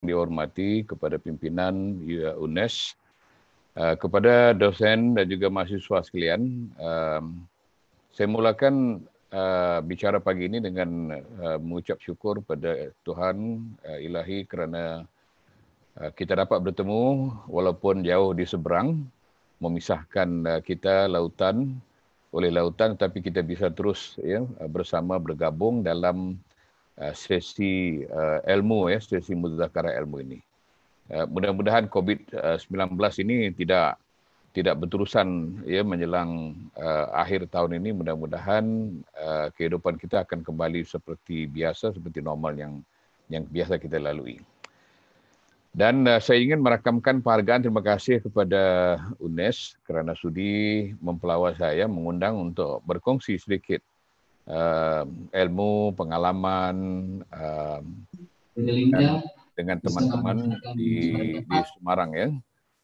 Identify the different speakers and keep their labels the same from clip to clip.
Speaker 1: dihormati kepada pimpinan UNES, uh, kepada dosen dan juga mahasiswa sekalian. Um, saya mulakan uh, bicara pagi ini dengan uh, mengucap syukur kepada Tuhan Ilahi kerana kita dapat bertemu walaupun jauh di seberang memisahkan kita lautan oleh lautan tapi kita bisa terus ya bersama bergabung dalam Eh, sesi eh, ilmu ya, sesi muzakarah ilmu ini. Eh, mudah-mudahan COVID-19 ini tidak tidak berterusan ya menjelang uh, akhir tahun ini mudah-mudahan uh, kehidupan kita akan kembali seperti biasa seperti normal yang yang biasa kita lalui. Dan uh, saya ingin merakamkan penghargaan terima kasih kepada UNES kerana sudi mempelawa saya mengundang untuk berkongsi sedikit uh, ilmu, pengalaman uh, dengan, teman-teman di, di Semarang ya.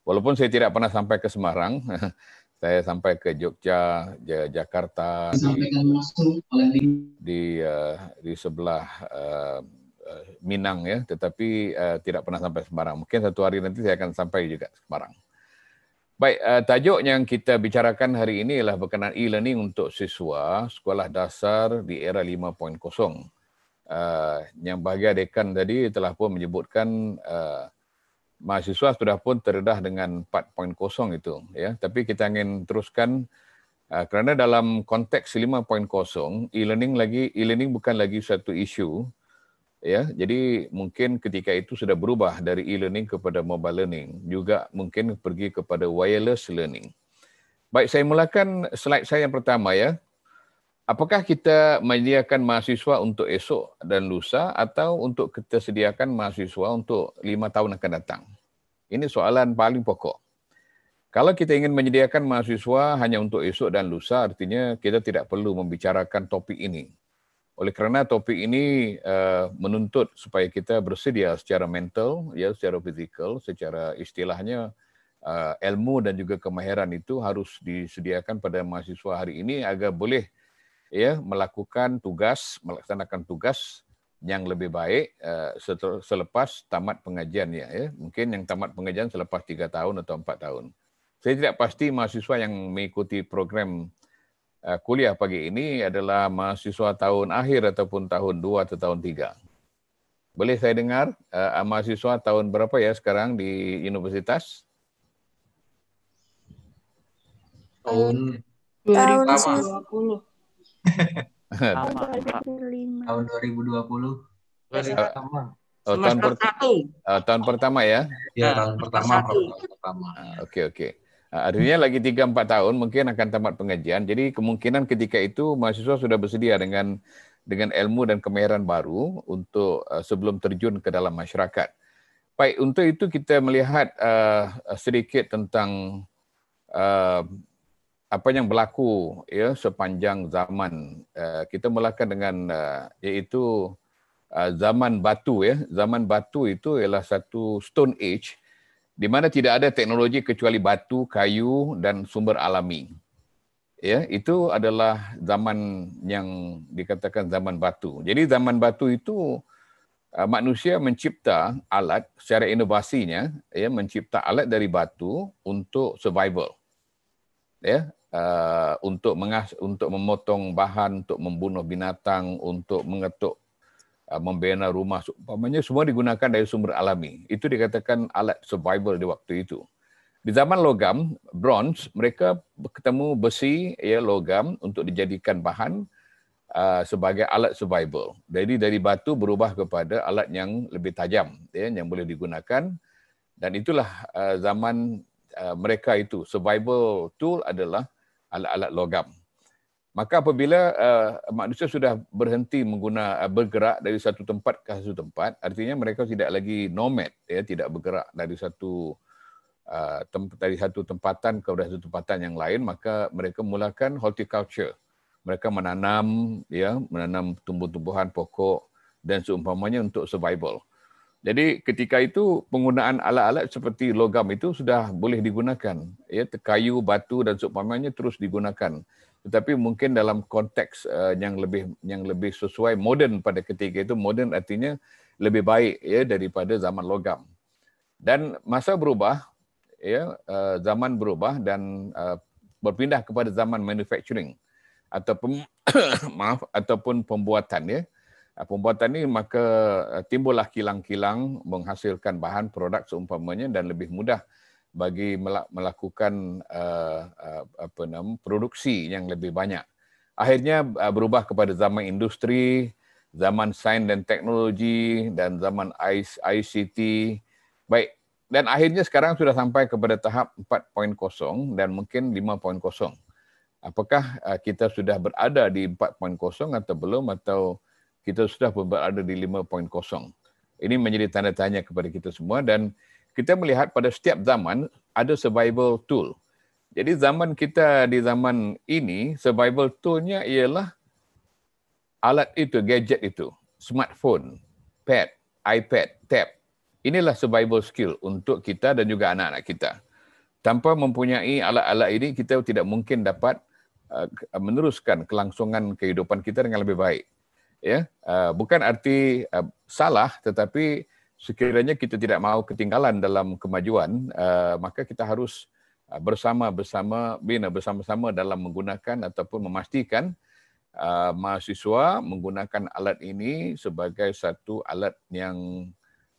Speaker 1: Walaupun saya tidak pernah sampai ke Semarang, saya sampai ke Jogja, Jakarta
Speaker 2: di
Speaker 1: di, uh, di sebelah uh, Minang ya, tetapi uh, tidak pernah sampai Semarang. Mungkin satu hari nanti saya akan sampai juga Semarang. Baik, uh, tajuk yang kita bicarakan hari ini ialah berkenaan e-learning untuk siswa sekolah dasar di era 5.0. Uh, eh, yang bahagia dekan tadi telah pun menyebutkan uh, mahasiswa sudah pun terdedah dengan 4.0 itu. Ya. Tapi kita ingin teruskan uh, kerana dalam konteks 5.0, e-learning lagi e-learning bukan lagi satu isu ya jadi mungkin ketika itu sudah berubah dari e-learning kepada mobile learning juga mungkin pergi kepada wireless learning baik saya mulakan slide saya yang pertama ya apakah kita menyediakan mahasiswa untuk esok dan lusa atau untuk kita sediakan mahasiswa untuk lima tahun akan datang ini soalan paling pokok kalau kita ingin menyediakan mahasiswa hanya untuk esok dan lusa, artinya kita tidak perlu membicarakan topik ini. Oleh kerana topik ini uh, menuntut supaya kita bersedia secara mental, ya secara fizikal, secara istilahnya uh, ilmu dan juga kemahiran itu harus disediakan pada mahasiswa hari ini agar boleh ya melakukan tugas, melaksanakan tugas yang lebih baik uh, selepas tamat pengajian ya, ya. Mungkin yang tamat pengajian selepas 3 tahun atau 4 tahun. Saya tidak pasti mahasiswa yang mengikuti program Eh, kuliah pagi ini adalah mahasiswa tahun akhir ataupun tahun 2 atau tahun 3. Boleh saya dengar uh, mahasiswa tahun berapa ya sekarang di universitas? Tahun 2020. tahun 2020. Sama. Oh, tahun, per, uh, tahun pertama ya? Ya, tahun pertama. Ah, oke, oke. Okay, okay. Ha, artinya lagi 3-4 tahun mungkin akan tamat pengajian. Jadi kemungkinan ketika itu mahasiswa sudah bersedia dengan dengan ilmu dan kemahiran baru untuk uh, sebelum terjun ke dalam masyarakat. Baik, untuk itu kita melihat uh, sedikit tentang uh, apa yang berlaku ya sepanjang zaman. Uh, kita mulakan dengan uh, iaitu uh, zaman batu ya. Zaman batu itu ialah satu stone age di mana tidak ada teknologi kecuali batu, kayu dan sumber alami. Ya, itu adalah zaman yang dikatakan zaman batu. Jadi zaman batu itu uh, manusia mencipta alat secara inovasinya ya mencipta alat dari batu untuk survival. Ya, uh, untuk mengas untuk memotong bahan, untuk membunuh binatang, untuk mengetuk Uh, membina rumah umpamanya semua digunakan dari sumber alami itu dikatakan alat survival di waktu itu di zaman logam bronze mereka bertemu besi ya logam untuk dijadikan bahan uh, sebagai alat survival jadi dari batu berubah kepada alat yang lebih tajam ya yang boleh digunakan dan itulah uh, zaman uh, mereka itu survival tool adalah alat-alat logam Maka apabila uh, manusia sudah berhenti mengguna uh, bergerak dari satu tempat ke satu tempat, artinya mereka tidak lagi nomad, ya, tidak bergerak dari satu uh, tem- dari satu tempatan ke satu tempatan yang lain, maka mereka mulakan horticulture. Mereka menanam, ya, menanam tumbuh-tumbuhan pokok dan seumpamanya untuk survival. Jadi ketika itu penggunaan alat-alat seperti logam itu sudah boleh digunakan, ya, kayu, batu dan seumpamanya terus digunakan tetapi mungkin dalam konteks uh, yang lebih yang lebih sesuai moden pada ketika itu moden artinya lebih baik ya daripada zaman logam dan masa berubah ya uh, zaman berubah dan uh, berpindah kepada zaman manufacturing ataupun maaf ataupun pembuatan ya uh, pembuatan ini maka uh, timbullah kilang-kilang menghasilkan bahan produk seumpamanya dan lebih mudah bagi melakukan uh, uh, apa nama produksi yang lebih banyak. Akhirnya uh, berubah kepada zaman industri, zaman sains dan teknologi dan zaman ICT. Baik, dan akhirnya sekarang sudah sampai kepada tahap 4.0 dan mungkin 5.0. Apakah kita sudah berada di 4.0 atau belum atau kita sudah berada di 5.0? Ini menjadi tanda tanya kepada kita semua dan kita melihat pada setiap zaman ada survival tool. Jadi zaman kita di zaman ini survival toolnya ialah alat itu, gadget itu, smartphone, pad, iPad, tab. Inilah survival skill untuk kita dan juga anak-anak kita. Tanpa mempunyai alat-alat ini kita tidak mungkin dapat uh, uh, meneruskan kelangsungan kehidupan kita dengan lebih baik. Ya, uh, bukan arti salah tetapi sekiranya kita tidak mahu ketinggalan dalam kemajuan, eh, maka kita harus eh, bersama-bersama bina bersama-sama dalam menggunakan ataupun memastikan eh, mahasiswa menggunakan alat ini sebagai satu alat yang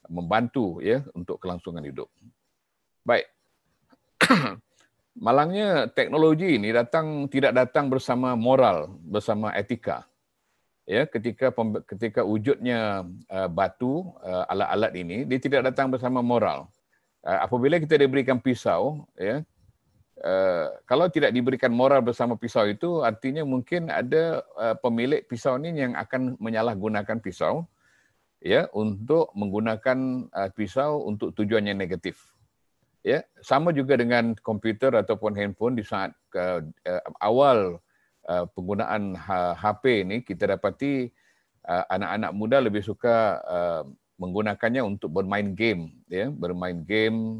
Speaker 1: membantu ya untuk kelangsungan hidup. Baik. Malangnya teknologi ini datang tidak datang bersama moral, bersama etika ya ketika ketika wujudnya uh, batu uh, alat-alat ini dia tidak datang bersama moral uh, apabila kita diberikan pisau ya uh, kalau tidak diberikan moral bersama pisau itu artinya mungkin ada uh, pemilik pisau ini yang akan menyalahgunakan pisau ya untuk menggunakan uh, pisau untuk tujuannya negatif ya sama juga dengan komputer ataupun handphone di saat uh, uh, awal Uh, penggunaan HP ha- ini kita dapati uh, anak-anak muda lebih suka uh, menggunakannya untuk bermain game ya bermain game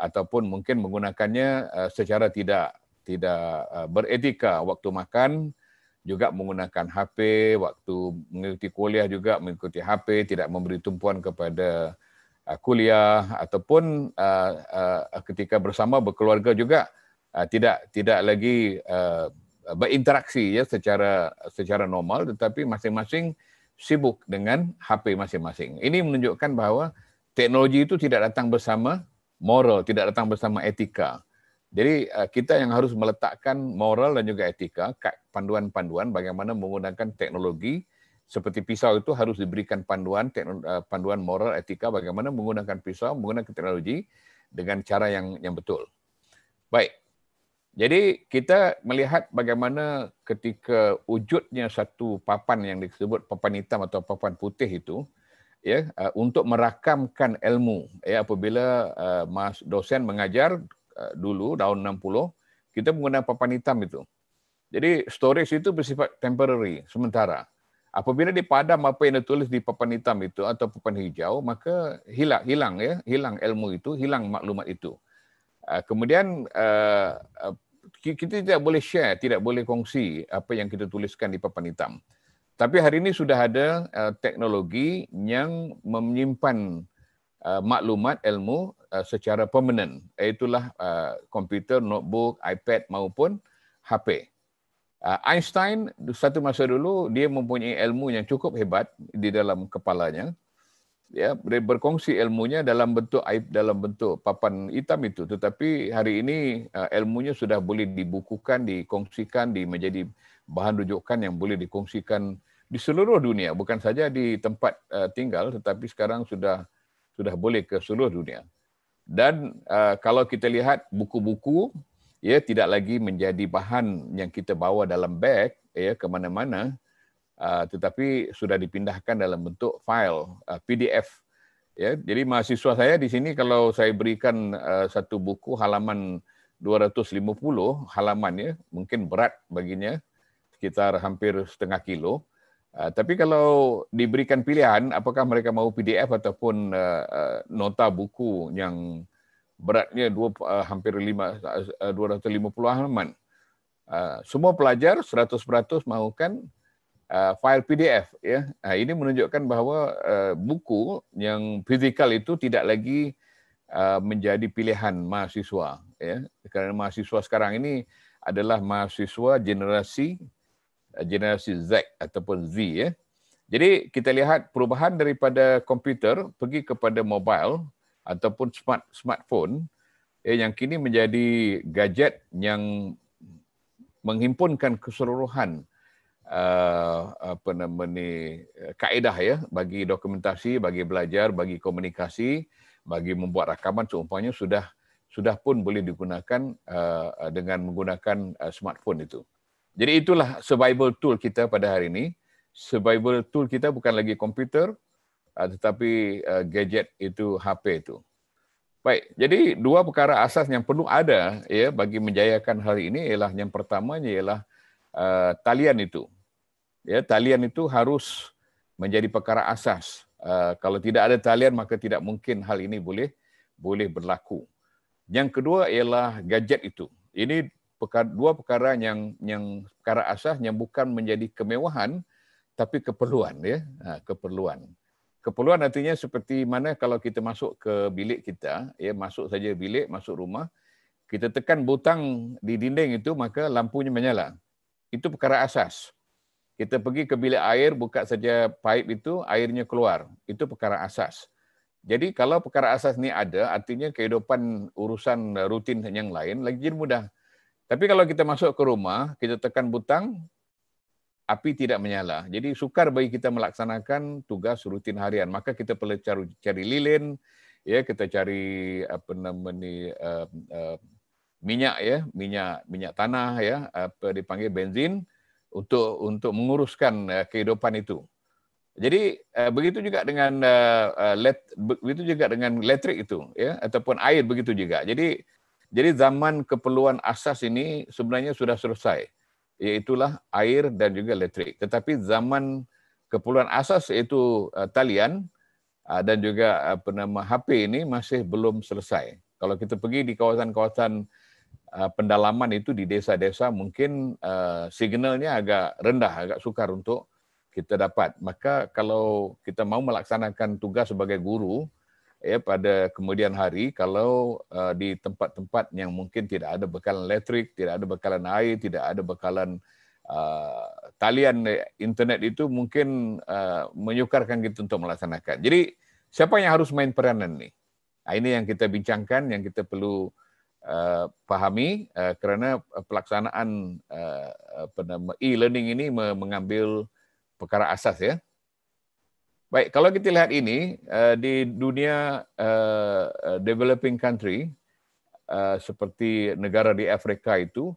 Speaker 1: ataupun mungkin menggunakannya secara tidak tidak beretika waktu makan juga menggunakan HP waktu mengikuti kuliah juga mengikuti HP tidak memberi tumpuan kepada kuliah ataupun ketika bersama berkeluarga juga tidak tidak lagi berinteraksi ya secara secara normal tetapi masing-masing sibuk dengan HP masing-masing. Ini menunjukkan bahwa teknologi itu tidak datang bersama moral, tidak datang bersama etika. Jadi eh, kita yang harus meletakkan moral dan juga etika, panduan-panduan bagaimana menggunakan teknologi seperti pisau itu harus diberikan panduan eh, panduan moral etika bagaimana menggunakan pisau, menggunakan teknologi dengan cara yang yang betul. Baik, Jadi kita melihat bagaimana ketika wujudnya satu papan yang disebut papan hitam atau papan putih itu ya uh, untuk merakamkan ilmu ya apabila uh, mas dosen mengajar uh, dulu tahun 60 kita menggunakan papan hitam itu. Jadi storage itu bersifat temporary sementara. Apabila dipadam apa yang ditulis di papan hitam itu atau papan hijau maka hilang hilang ya hilang ilmu itu hilang maklumat itu. Uh, kemudian uh, kita tidak boleh share, tidak boleh kongsi apa yang kita tuliskan di papan hitam. Tapi hari ini sudah ada uh, teknologi yang menyimpan uh, maklumat ilmu uh, secara permanent, iaitulah uh, komputer, notebook, iPad maupun HP. Uh, Einstein satu masa dulu dia mempunyai ilmu yang cukup hebat di dalam kepalanya, ya berkongsi ilmunya dalam bentuk aib dalam bentuk papan hitam itu tetapi hari ini uh, ilmunya sudah boleh dibukukan dikongsikan di menjadi bahan rujukan yang boleh dikongsikan di seluruh dunia bukan saja di tempat uh, tinggal tetapi sekarang sudah sudah boleh ke seluruh dunia dan uh, kalau kita lihat buku-buku ya tidak lagi menjadi bahan yang kita bawa dalam beg ya ke mana-mana Ah, tetapi sudah dipindahkan dalam bentuk file ah, PDF. Ya, jadi mahasiswa saya di sini kalau saya berikan ah, satu buku halaman 250 halamannya, mungkin berat baginya sekitar hampir setengah kilo. Uh, tapi kalau diberikan pilihan, apakah mereka mau PDF ataupun uh, uh, nota buku yang beratnya dua, uh, hampir lima, uh, 250 halaman. Uh, semua pelajar 100% mahukan uh, file PDF ya. Nah, uh, ini menunjukkan bahawa uh, buku yang fizikal itu tidak lagi uh, menjadi pilihan mahasiswa ya. Karena mahasiswa sekarang ini adalah mahasiswa generasi uh, generasi Z ataupun Z ya. Jadi kita lihat perubahan daripada komputer pergi kepada mobile ataupun smart smartphone ya, yang kini menjadi gadget yang menghimpunkan keseluruhan Uh, apa nama ni uh, kaedah ya bagi dokumentasi bagi belajar bagi komunikasi bagi membuat rakaman seumpamanya sudah sudah pun boleh digunakan uh, dengan menggunakan smartphone itu. Jadi itulah survival tool kita pada hari ini. Survival tool kita bukan lagi komputer tetapi gadget itu HP itu. Baik, jadi dua perkara asas yang perlu ada ya bagi menjayakan hari ini ialah yang pertamanya ialah uh, talian itu ya talian itu harus menjadi perkara asas. Ah, kalau tidak ada talian maka tidak mungkin hal ini boleh boleh berlaku. Yang kedua ialah gadget itu. Ini dua perkara yang yang perkara asas yang bukan menjadi kemewahan tapi keperluan ya, ah, keperluan. Keperluan artinya seperti mana kalau kita masuk ke bilik kita, ya masuk saja bilik, masuk rumah, kita tekan butang di dinding itu maka lampunya menyala. Itu perkara asas kita pergi ke bilik air, buka saja paip itu, airnya keluar. Itu perkara asas. Jadi kalau perkara asas ni ada, artinya kehidupan urusan rutin yang lain lagi jadi mudah. Tapi kalau kita masuk ke rumah, kita tekan butang, api tidak menyala. Jadi sukar bagi kita melaksanakan tugas rutin harian. Maka kita perlu cari, cari lilin, ya kita cari apa namanya uh, eh, uh, eh, minyak ya, minyak minyak tanah ya, apa dipanggil bensin untuk untuk menguruskan uh, kehidupan itu. Jadi uh, begitu juga dengan uh, let begitu juga dengan elektrik itu ya ataupun air begitu juga. Jadi jadi zaman keperluan asas ini sebenarnya sudah selesai iaitulah air dan juga elektrik. Tetapi zaman keperluan asas iaitu uh, talian uh, dan juga apa uh, nama HP ini masih belum selesai. Kalau kita pergi di kawasan-kawasan Eh, pendalaman itu di desa-desa mungkin uh, signalnya agak rendah, agak sukar untuk kita dapat. Maka kalau kita mau melaksanakan tugas sebagai guru ya pada kemudian hari kalau uh, di tempat-tempat yang mungkin tidak ada bekalan elektrik, tidak ada bekalan air, tidak ada bekalan uh, talian internet itu mungkin uh, menyukarkan kita untuk melaksanakan. Jadi siapa yang harus main peranan ini? Nah, ini yang kita bincangkan, yang kita perlu Eh, pahami uh, kerana pelaksanaan uh, e-learning ini mengambil perkara asas ya. Baik, kalau kita lihat ini uh, di dunia uh, developing country uh, seperti negara di Afrika itu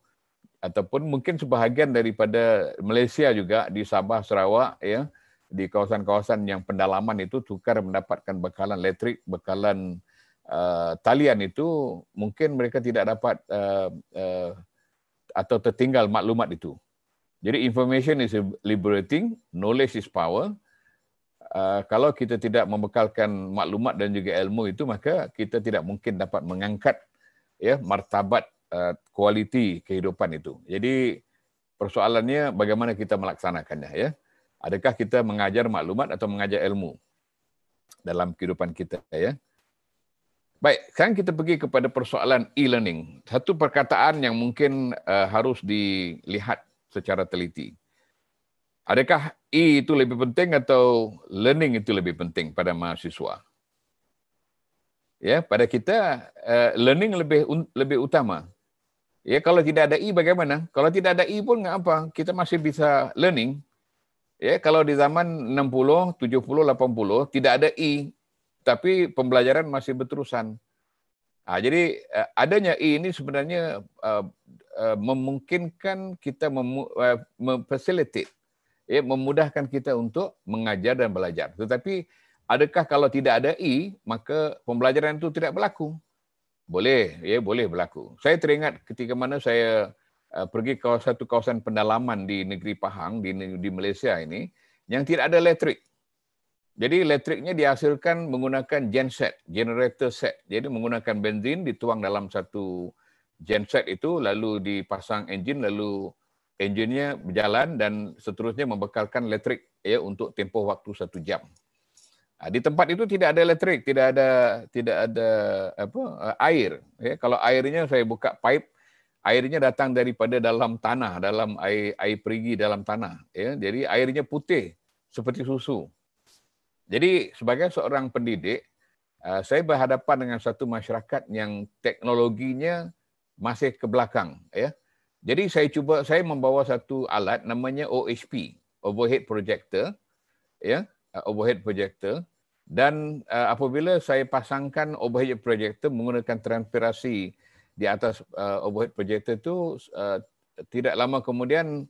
Speaker 1: ataupun mungkin sebahagian daripada Malaysia juga di Sabah Sarawak ya di kawasan-kawasan yang pendalaman itu sukar mendapatkan bekalan elektrik, bekalan uh, talian itu mungkin mereka tidak dapat uh, uh, atau tertinggal maklumat itu. Jadi information is liberating, knowledge is power. Uh, kalau kita tidak membekalkan maklumat dan juga ilmu itu maka kita tidak mungkin dapat mengangkat ya martabat uh, kualiti uh, kehidupan itu. Jadi persoalannya bagaimana kita melaksanakannya ya. Adakah kita mengajar maklumat atau mengajar ilmu dalam kehidupan kita ya? Baik, sekarang kita pergi kepada persoalan e-learning. Satu perkataan yang mungkin uh, harus dilihat secara teliti. Adakah e itu lebih penting atau learning itu lebih penting pada mahasiswa? Ya, pada kita uh, learning lebih lebih utama. Ya, kalau tidak ada e bagaimana? Kalau tidak ada e pun enggak apa, kita masih bisa learning. Ya, kalau di zaman 60, 70, 80 tidak ada e, tapi pembelajaran masih berterusan. Nah, ha, jadi eh, adanya I e ini sebenarnya uh, uh, memungkinkan kita mem uh, memfasilitate, ya, memudahkan kita untuk mengajar dan belajar. Tetapi adakah kalau tidak ada I e, maka pembelajaran itu tidak berlaku? Boleh, ya boleh berlaku. Saya teringat ketika mana saya uh, pergi ke satu kawasan pendalaman di negeri Pahang di di Malaysia ini yang tidak ada elektrik. Jadi elektriknya dihasilkan menggunakan genset, generator set. Jadi menggunakan bensin dituang dalam satu genset itu, lalu dipasang engine, lalu engine berjalan dan seterusnya membekalkan elektrik ya untuk tempoh waktu satu jam. Nah, di tempat itu tidak ada elektrik, tidak ada tidak ada apa eh, air. Ya, kalau airnya saya buka pipe, airnya datang daripada dalam tanah, dalam air air perigi dalam tanah. Ya, jadi airnya putih seperti susu. Jadi sebagai seorang pendidik, uh, saya berhadapan dengan satu masyarakat yang teknologinya masih ke belakang. Ya. Jadi saya cuba saya membawa satu alat namanya OHP, overhead projector, ya, uh, overhead projector. Dan uh, apabila saya pasangkan overhead projector menggunakan transpirasi di atas overhead projector itu, tidak lama kemudian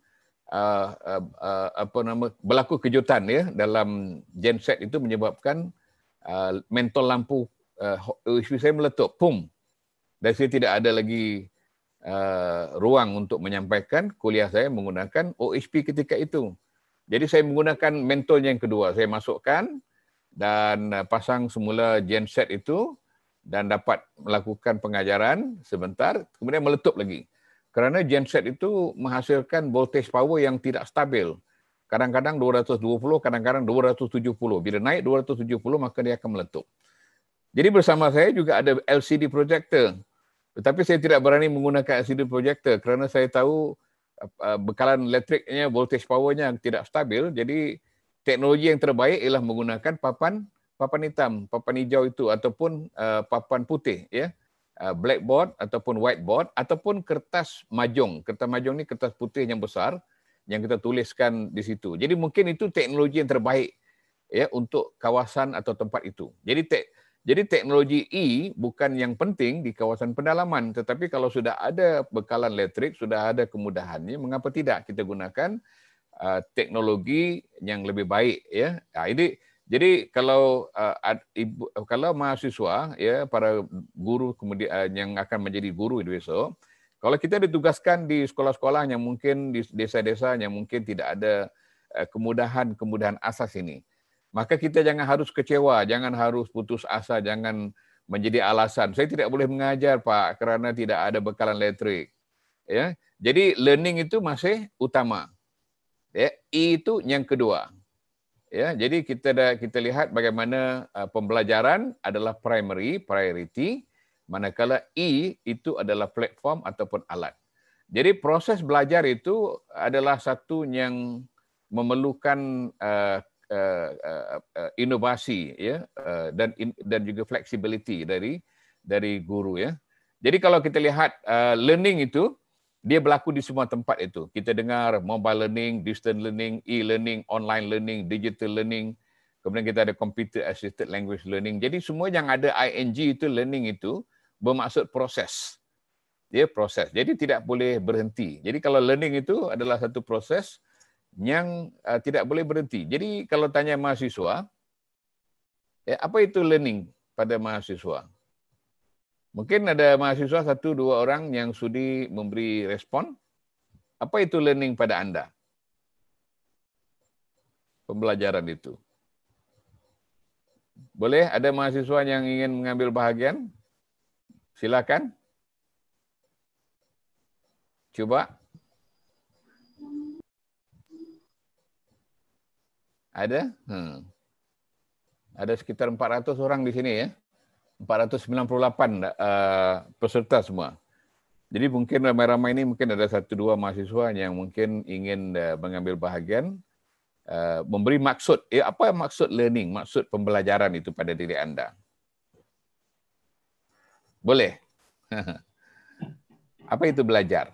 Speaker 1: uh, uh, uh, apa nama berlaku kejutan ya dalam genset itu menyebabkan uh, mentol lampu uh, isu uh, saya meletup pum dan saya tidak ada lagi uh, ruang untuk menyampaikan kuliah saya menggunakan OHP ketika itu jadi saya menggunakan mentol yang kedua saya masukkan dan uh, pasang semula genset itu dan dapat melakukan pengajaran sebentar kemudian meletup lagi kerana genset itu menghasilkan voltage power yang tidak stabil. Kadang-kadang 220, kadang-kadang 270. Bila naik 270, maka dia akan meletup. Jadi bersama saya juga ada LCD projector. Tetapi saya tidak berani menggunakan LCD projector kerana saya tahu bekalan elektriknya, voltage powernya tidak stabil. Jadi teknologi yang terbaik ialah menggunakan papan papan hitam, papan hijau itu ataupun uh, papan putih. Ya. Yeah. Uh, blackboard ataupun whiteboard ataupun kertas majung. Kertas majung ni kertas putih yang besar yang kita tuliskan di situ. Jadi mungkin itu teknologi yang terbaik ya untuk kawasan atau tempat itu. Jadi te- jadi teknologi E bukan yang penting di kawasan pendalaman tetapi kalau sudah ada bekalan elektrik, sudah ada kemudahannya, mengapa tidak kita gunakan uh, teknologi yang lebih baik ya. Nah, ini Jadi kalau uh, ibu, kalau mahasiswa ya para guru kemudian eh, yang akan menjadi guru itu besok, kalau kita ditugaskan di sekolah-sekolah yang mungkin di desa-desa yang mungkin tidak ada eh, kemudahan-kemudahan asas ini, maka kita jangan harus kecewa, jangan harus putus asa, jangan menjadi alasan saya tidak boleh mengajar Pak karena tidak ada bekalan elektrik. Ya. Jadi learning itu masih utama. Ya, itu yang kedua. Ya, jadi kita dah kita lihat bagaimana uh, pembelajaran adalah primary priority manakala E itu adalah platform ataupun alat. Jadi proses belajar itu adalah satu yang memerlukan uh, Uh, uh, uh, inovasi ya uh, dan in, dan juga flexibility dari dari guru ya. Jadi kalau kita lihat uh, learning itu dia berlaku di semua tempat itu. Kita dengar mobile learning, distance learning, e-learning, online learning, digital learning. Kemudian kita ada computer assisted language learning. Jadi semua yang ada ING itu learning itu bermaksud proses. Dia ya, proses. Jadi tidak boleh berhenti. Jadi kalau learning itu adalah satu proses yang uh, tidak boleh berhenti. Jadi kalau tanya mahasiswa, ya, apa itu learning pada mahasiswa? Mungkin ada mahasiswa satu dua orang yang sudi memberi respon. Apa itu learning pada Anda? Pembelajaran itu. Boleh ada mahasiswa yang ingin mengambil bahagian? Silakan. cuba Ada? Hmm. Ada sekitar 400 orang di sini ya. 498 uh, eh, peserta semua. Jadi mungkin ramai-ramai ini mungkin ada satu dua mahasiswa yang mungkin ingin uh, mengambil bahagian uh, memberi maksud eh, apa maksud learning, maksud pembelajaran itu pada diri Anda. Boleh. apa itu belajar?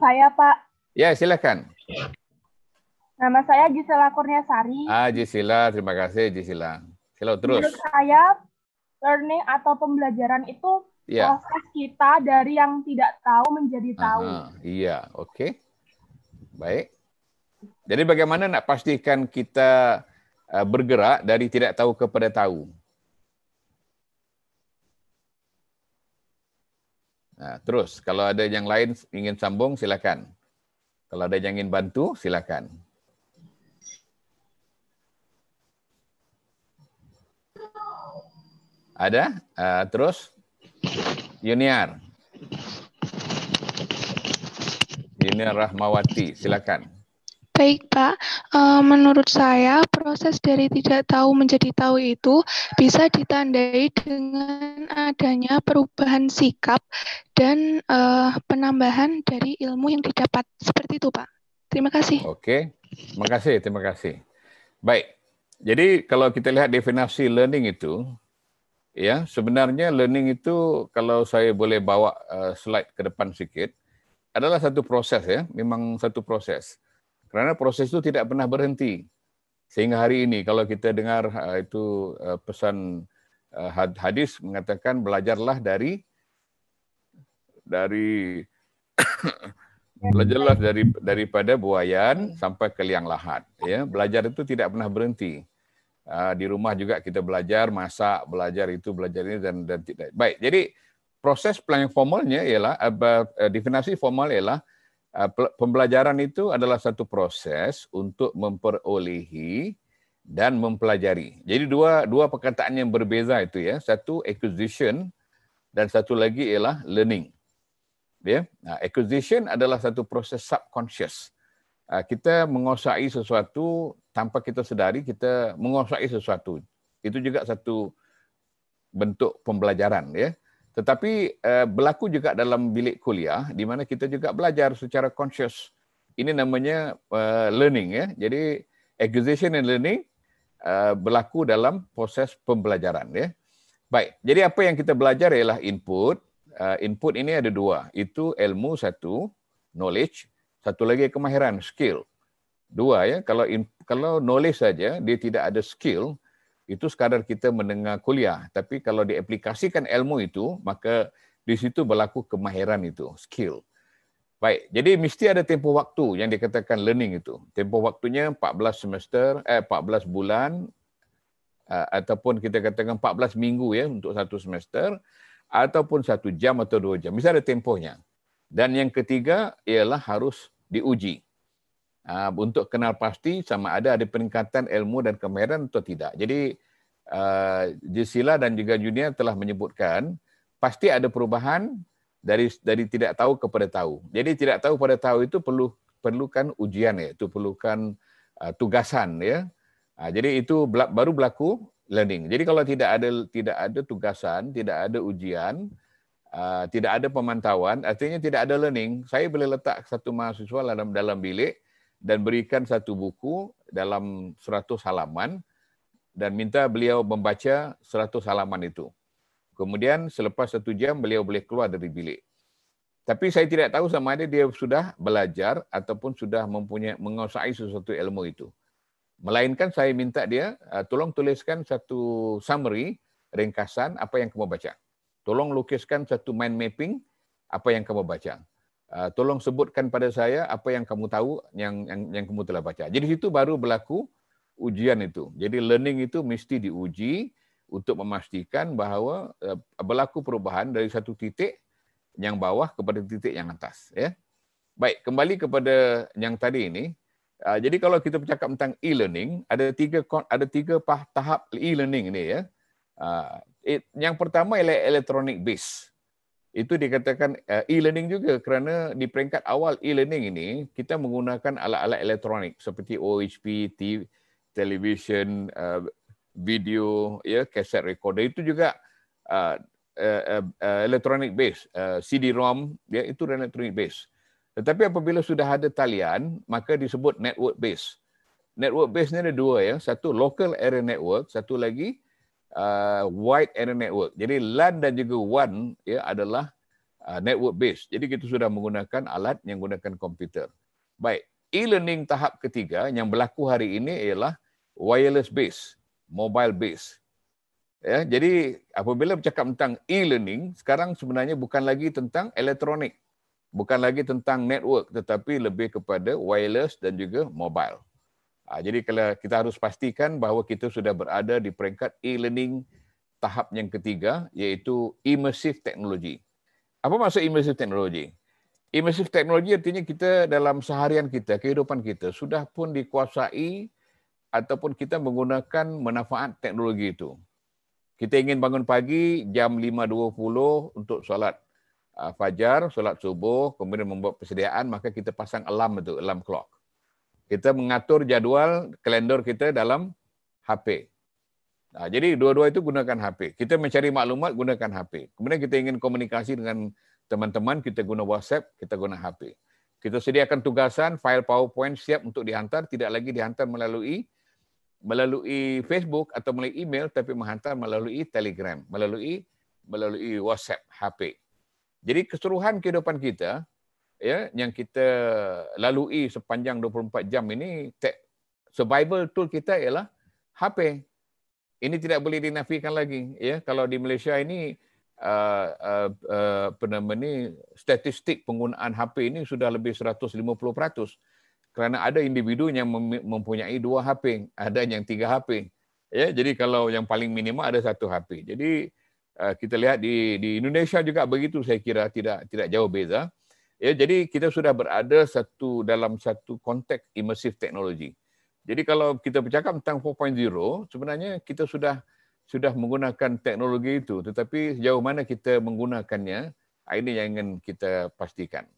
Speaker 1: Saya, Pak. Ya, silakan.
Speaker 3: Nama saya Gisela Sari. Ah,
Speaker 1: Gisela, terima kasih Gisela. Silau terus. Menurut
Speaker 3: saya learning atau pembelajaran itu yeah. proses kita dari yang tidak tahu menjadi tahu. Aha,
Speaker 1: iya, oke. Okay. Baik. Jadi bagaimana nak pastikan kita eh, bergerak dari tidak tahu kepada tahu? Nah, terus, kalau ada yang lain ingin sambung, silakan. Kalau ada yang ingin bantu, silakan. Ada? Uh, terus? Yuniar. Yuniar Rahmawati, silakan.
Speaker 3: Baik Pak, eh, menurut saya proses dari tidak tahu menjadi tahu itu bisa ditandai dengan adanya perubahan sikap dan eh, penambahan dari ilmu yang didapat. Seperti itu Pak. Terima kasih.
Speaker 1: Oke, terima kasih, terima kasih. Baik, jadi kalau kita lihat definisi learning itu, ya sebenarnya learning itu kalau saya boleh bawa uh, slide ke depan sedikit adalah satu proses ya memang satu proses kerana proses itu tidak pernah berhenti sehingga hari ini kalau kita dengar uh, itu uh, pesan uh, hadis mengatakan belajarlah dari dari belajarlah dari daripada buayan sampai ke liang lahat ya belajar itu tidak pernah berhenti Ah, di rumah juga kita belajar masak, belajar itu, belajar ini dan dan tidak. Baik, jadi proses planning formalnya ialah eh, eh, definisi formal ialah eh, pembelajaran itu adalah satu proses untuk memperolehi dan mempelajari. Jadi dua dua perkataan yang berbeza itu ya. Satu acquisition dan satu lagi ialah learning. Ya. Nah, acquisition adalah satu proses subconscious. Ah, kita menguasai sesuatu tanpa kita sedari kita menguasai sesuatu. Itu juga satu bentuk pembelajaran ya. Tetapi uh, berlaku juga dalam bilik kuliah di mana kita juga belajar secara conscious. Ini namanya uh, learning ya. Jadi acquisition and learning uh, berlaku dalam proses pembelajaran ya. Baik, jadi apa yang kita belajar ialah input. Uh, input ini ada dua, itu ilmu satu, knowledge, satu lagi kemahiran, skill. Dua ya, kalau in, kalau knowledge saja dia tidak ada skill itu sekadar kita mendengar kuliah tapi kalau diaplikasikan ilmu itu maka di situ berlaku kemahiran itu skill baik jadi mesti ada tempoh waktu yang dikatakan learning itu tempoh waktunya 14 semester eh 14 bulan eh, ataupun kita katakan 14 minggu ya untuk satu semester ataupun satu jam atau dua jam mesti ada tempohnya dan yang ketiga ialah harus diuji Ah, untuk kenal pasti sama ada ada peningkatan ilmu dan kemahiran atau tidak. Jadi ah, Jisila dan juga Junia telah menyebutkan pasti ada perubahan dari dari tidak tahu kepada tahu. Jadi tidak tahu kepada tahu itu perlu perlukan ujian ya, itu perlukan uh, tugasan ya. jadi itu baru berlaku learning. Jadi kalau tidak ada tidak ada tugasan, tidak ada ujian, tidak ada pemantauan, artinya tidak ada learning. Saya boleh letak satu mahasiswa dalam dalam bilik, dan berikan satu buku dalam 100 halaman dan minta beliau membaca 100 halaman itu. Kemudian selepas satu jam beliau boleh keluar dari bilik. Tapi saya tidak tahu sama ada dia sudah belajar ataupun sudah mempunyai menguasai sesuatu ilmu itu. Melainkan saya minta dia ah, tolong tuliskan satu summary ringkasan apa yang kamu baca. Tolong lukiskan satu mind mapping apa yang kamu baca. Ah, tolong sebutkan pada saya apa yang kamu tahu yang yang yang kamu telah baca. Jadi situ baru berlaku ujian itu. Jadi learning itu mesti diuji untuk memastikan bahawa uh, berlaku perubahan dari satu titik yang bawah kepada titik yang atas, ya. Baik, kembali kepada yang tadi ini. Uh, jadi kalau kita bercakap tentang e-learning, ada tiga ada tiga tahap e-learning ini ya. Uh, yang pertama ialah electronic base itu dikatakan eh, e-learning juga kerana di peringkat awal e-learning ini kita menggunakan alat-alat elektronik seperti OHP, TV, television, eh, video, ya, kaset recorder itu juga eh, elektronik base, CD-ROM, ya, itu elektronik base. Tetapi apabila sudah ada talian, maka disebut network base. Network base ni ada dua ya, satu local area network, satu lagi uh, wide area network. Jadi LAN dan juga WAN ya adalah uh, network based. Jadi kita sudah menggunakan alat yang menggunakan komputer. Baik, e-learning tahap ketiga yang berlaku hari ini ialah wireless based, mobile based. Ya, jadi apabila bercakap tentang e-learning, sekarang sebenarnya bukan lagi tentang elektronik, bukan lagi tentang network tetapi lebih kepada wireless dan juga mobile. Ha, jadi kalau kita harus pastikan bahawa kita sudah berada di peringkat e-learning tahap yang ketiga iaitu immersive technology. Apa maksud immersive technology? Immersive technology artinya kita dalam seharian kita, kehidupan kita sudah pun dikuasai ataupun kita menggunakan manfaat teknologi itu. Kita ingin bangun pagi jam 5.20 untuk solat ah, fajar, solat subuh, kemudian membuat persediaan, maka kita pasang alam itu, alam clock. Kita mengatur jadwal kalender kita dalam HP. Nah, jadi dua-dua itu gunakan HP. Kita mencari maklumat gunakan HP. Kemudian kita ingin komunikasi dengan teman-teman, kita guna WhatsApp, kita guna HP. Kita sediakan tugasan, file PowerPoint siap untuk dihantar, tidak lagi dihantar melalui melalui Facebook atau melalui email tapi menghantar melalui Telegram, melalui melalui WhatsApp, HP. Jadi keseluruhan kehidupan kita ya yang kita lalui sepanjang 24 jam ini survival tool kita ialah HP. Ini tidak boleh dinafikan lagi ya kalau di Malaysia ini uh, uh, uh, apa ni statistik penggunaan HP ini sudah lebih 150% kerana ada individu yang mempunyai dua HP, ada yang tiga HP. Ya, jadi kalau yang paling minimal ada satu HP. Jadi uh, kita lihat di di Indonesia juga begitu saya kira tidak tidak jauh beza. Ya, jadi kita sudah berada satu dalam satu konteks immersive technology. Jadi kalau kita bercakap tentang 4.0, sebenarnya kita sudah sudah menggunakan teknologi itu, tetapi sejauh mana kita menggunakannya, ini yang ingin kita pastikan.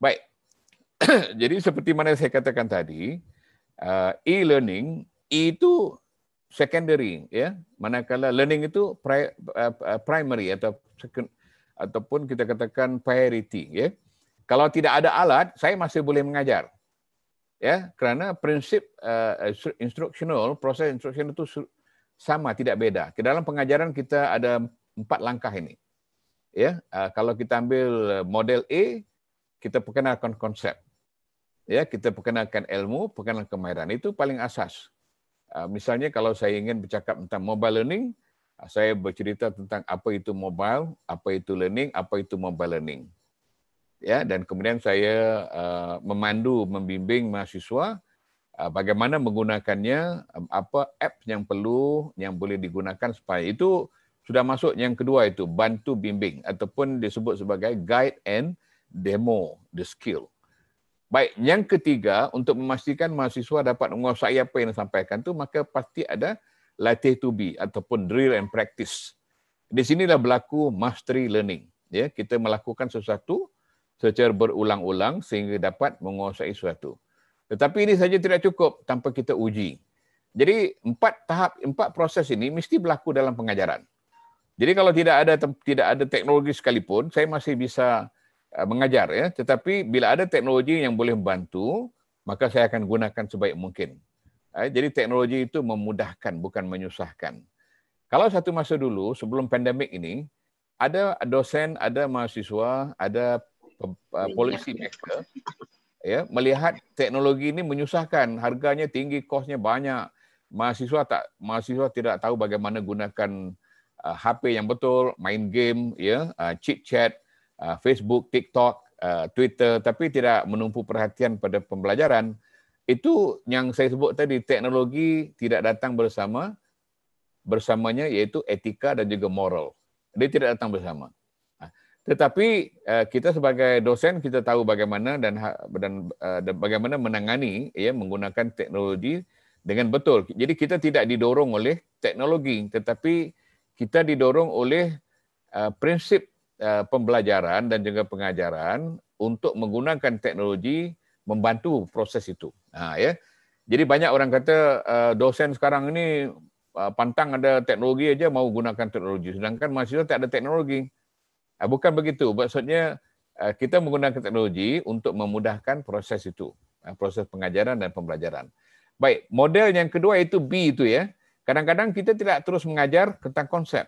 Speaker 1: Baik. jadi seperti mana saya katakan tadi, uh, e-learning itu secondary ya manakala learning itu uh, uh, primary atau second, ataupun kita katakan priority ya. Kalau tidak ada alat, saya masih boleh mengajar. Ya, karena prinsip uh, instructional, proses instruksional itu sama, tidak beda. Ke dalam pengajaran kita ada empat langkah ini. Ya, uh, kalau kita ambil eh, model A, kita perkenalkan konsep. Ya, kita perkenalkan ilmu, perkenalkan kemahiran itu paling asas. Uh, misalnya kalau saya ingin bercakap tentang mobile learning, Ah, saya bercerita tentang apa itu mobile, apa itu learning, apa itu mobile learning. Ya, dan kemudian saya ah, memandu membimbing mahasiswa ah, bagaimana menggunakannya, apa app yang perlu yang boleh digunakan supaya itu sudah masuk yang kedua itu bantu bimbing ataupun disebut sebagai guide and demo the skill. Baik, yang ketiga untuk memastikan mahasiswa dapat menguasai apa yang disampaikan tu, maka pasti ada latih to be ataupun drill and practice. Di sinilah berlaku mastery learning. Ya, kita melakukan sesuatu secara berulang-ulang sehingga dapat menguasai sesuatu. Tetapi ini saja tidak cukup tanpa kita uji. Jadi empat tahap, empat proses ini mesti berlaku dalam pengajaran. Jadi kalau tidak ada tidak ada teknologi sekalipun, saya masih bisa uh, mengajar ya. Tetapi bila ada teknologi yang boleh membantu, maka saya akan gunakan sebaik mungkin. Eh, jadi teknologi itu memudahkan, bukan menyusahkan. Kalau satu masa dulu, sebelum pandemik ini, ada dosen, ada mahasiswa, ada eh, polisi maker, ya, melihat teknologi ini menyusahkan, harganya tinggi, kosnya banyak, mahasiswa tak mahasiswa tidak tahu bagaimana gunakan uh, eh, HP yang betul, main game, ya, uh, chit chat, uh, Facebook, TikTok, uh, Twitter, tapi tidak menumpu perhatian pada pembelajaran itu yang saya sebut tadi teknologi tidak datang bersama bersamanya yaitu etika dan juga moral dia tidak datang bersama ha. tetapi eh, kita sebagai dosen kita tahu bagaimana dan ha, eh, dan bagaimana menangani ya menggunakan teknologi dengan betul jadi kita tidak didorong oleh teknologi tetapi kita didorong oleh eh, prinsip pembelajaran dan juga pengajaran untuk menggunakan teknologi membantu proses itu. Ha, ya. Jadi banyak orang kata uh, dosen sekarang ini uh, pantang ada teknologi aja mau gunakan teknologi, sedangkan mahasiswa tak ada teknologi. Uh, bukan begitu. Maksudnya uh, kita menggunakan teknologi untuk memudahkan proses itu, uh, proses pengajaran dan pembelajaran. Baik, model yang kedua itu B itu ya. Kadang-kadang kita tidak terus mengajar tentang konsep.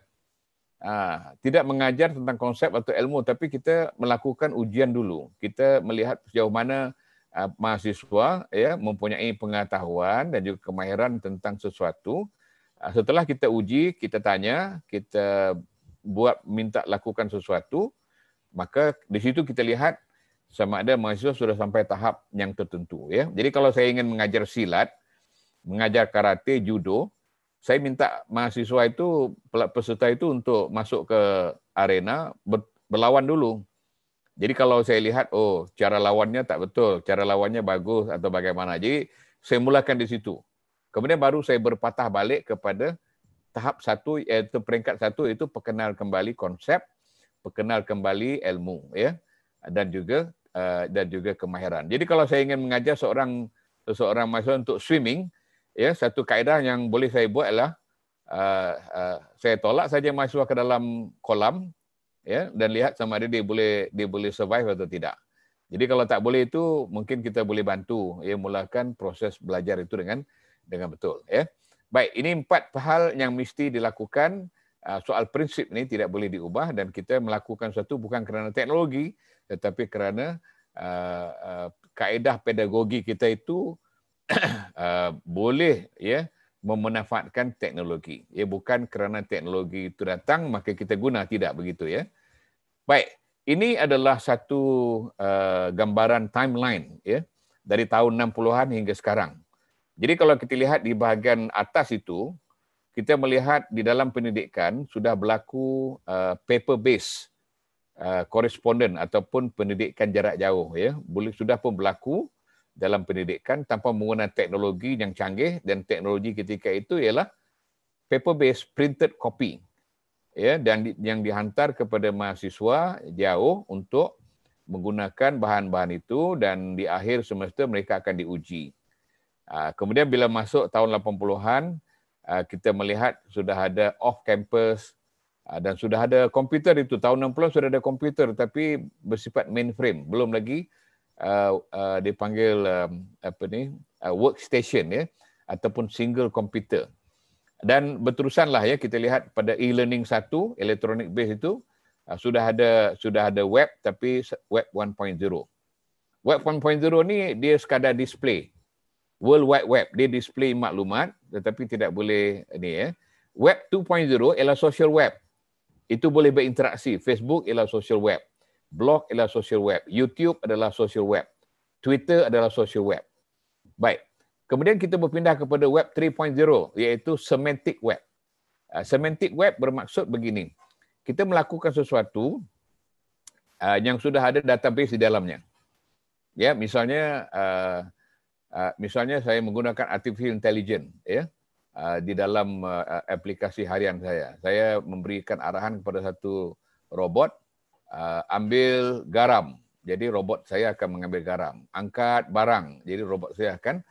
Speaker 1: Uh, tidak mengajar tentang konsep atau ilmu, tapi kita melakukan ujian dulu. Kita melihat sejauh mana Ah, mahasiswa ya mempunyai pengetahuan dan juga kemahiran tentang sesuatu ah, setelah kita uji kita tanya kita buat minta lakukan sesuatu maka di situ kita lihat sama ada mahasiswa sudah sampai tahap yang tertentu ya jadi kalau saya ingin mengajar silat mengajar karate judo saya minta mahasiswa itu peserta itu untuk masuk ke arena berlawan dulu jadi kalau saya lihat, oh cara lawannya tak betul, cara lawannya bagus atau bagaimana. Jadi saya mulakan di situ. Kemudian baru saya berpatah balik kepada tahap satu, iaitu peringkat satu, itu perkenal kembali konsep, perkenal kembali ilmu, ya, dan juga eh, dan juga kemahiran. Jadi kalau saya ingin mengajar seorang seorang mahasiswa untuk swimming, ya, satu kaedah yang boleh saya buat adalah uh, eh, uh, eh, saya tolak saja mahasiswa ke dalam kolam ya dan lihat sama ada dia boleh dia boleh survive atau tidak. Jadi kalau tak boleh itu mungkin kita boleh bantu ya mulakan proses belajar itu dengan dengan betul ya. Baik, ini empat hal yang mesti dilakukan ah, soal prinsip ini tidak boleh diubah dan kita melakukan sesuatu bukan kerana teknologi tetapi kerana uh, uh, kaedah pedagogi kita itu uh, boleh ya yeah, memanfaatkan teknologi. Ya, bukan kerana teknologi itu datang maka kita guna tidak begitu ya. Baik, ini adalah satu uh, gambaran timeline ya dari tahun 60-an hingga sekarang. Jadi kalau kita lihat di bahagian atas itu, kita melihat di dalam pendidikan sudah berlaku uh, paper based uh, eh, correspondent ataupun pendidikan jarak jauh ya. Boleh sudah pun berlaku dalam pendidikan tanpa menggunakan teknologi yang canggih dan teknologi ketika itu ialah paper based printed copy ya dan di, yang dihantar kepada mahasiswa jauh untuk menggunakan bahan-bahan itu dan di akhir semester mereka akan diuji. Ah, kemudian bila masuk tahun 80-an ah, kita melihat sudah ada off campus ah, dan sudah ada komputer itu tahun 60 sudah ada komputer tapi bersifat mainframe belum lagi uh, uh, dia um, apa ni uh, workstation ya ataupun single computer dan berterusanlah ya kita lihat pada e-learning satu electronic base itu uh, sudah ada sudah ada web tapi web 1.0 web 1.0 ni dia sekadar display world wide web dia display maklumat tetapi tidak boleh ni ya web 2.0 ialah social web itu boleh berinteraksi facebook ialah social web blog adalah social web, YouTube adalah social web, Twitter adalah social web. Baik. Kemudian kita berpindah kepada web 3.0 iaitu semantic web. Uh, semantic web bermaksud begini. Kita melakukan sesuatu uh, yang sudah ada database di dalamnya. Ya, misalnya uh, uh, misalnya saya menggunakan artificial intelligence ya. Uh, di dalam uh, aplikasi harian saya, saya memberikan arahan kepada satu robot uh, ambil garam. Jadi robot saya akan mengambil garam. Angkat barang. Jadi robot saya akan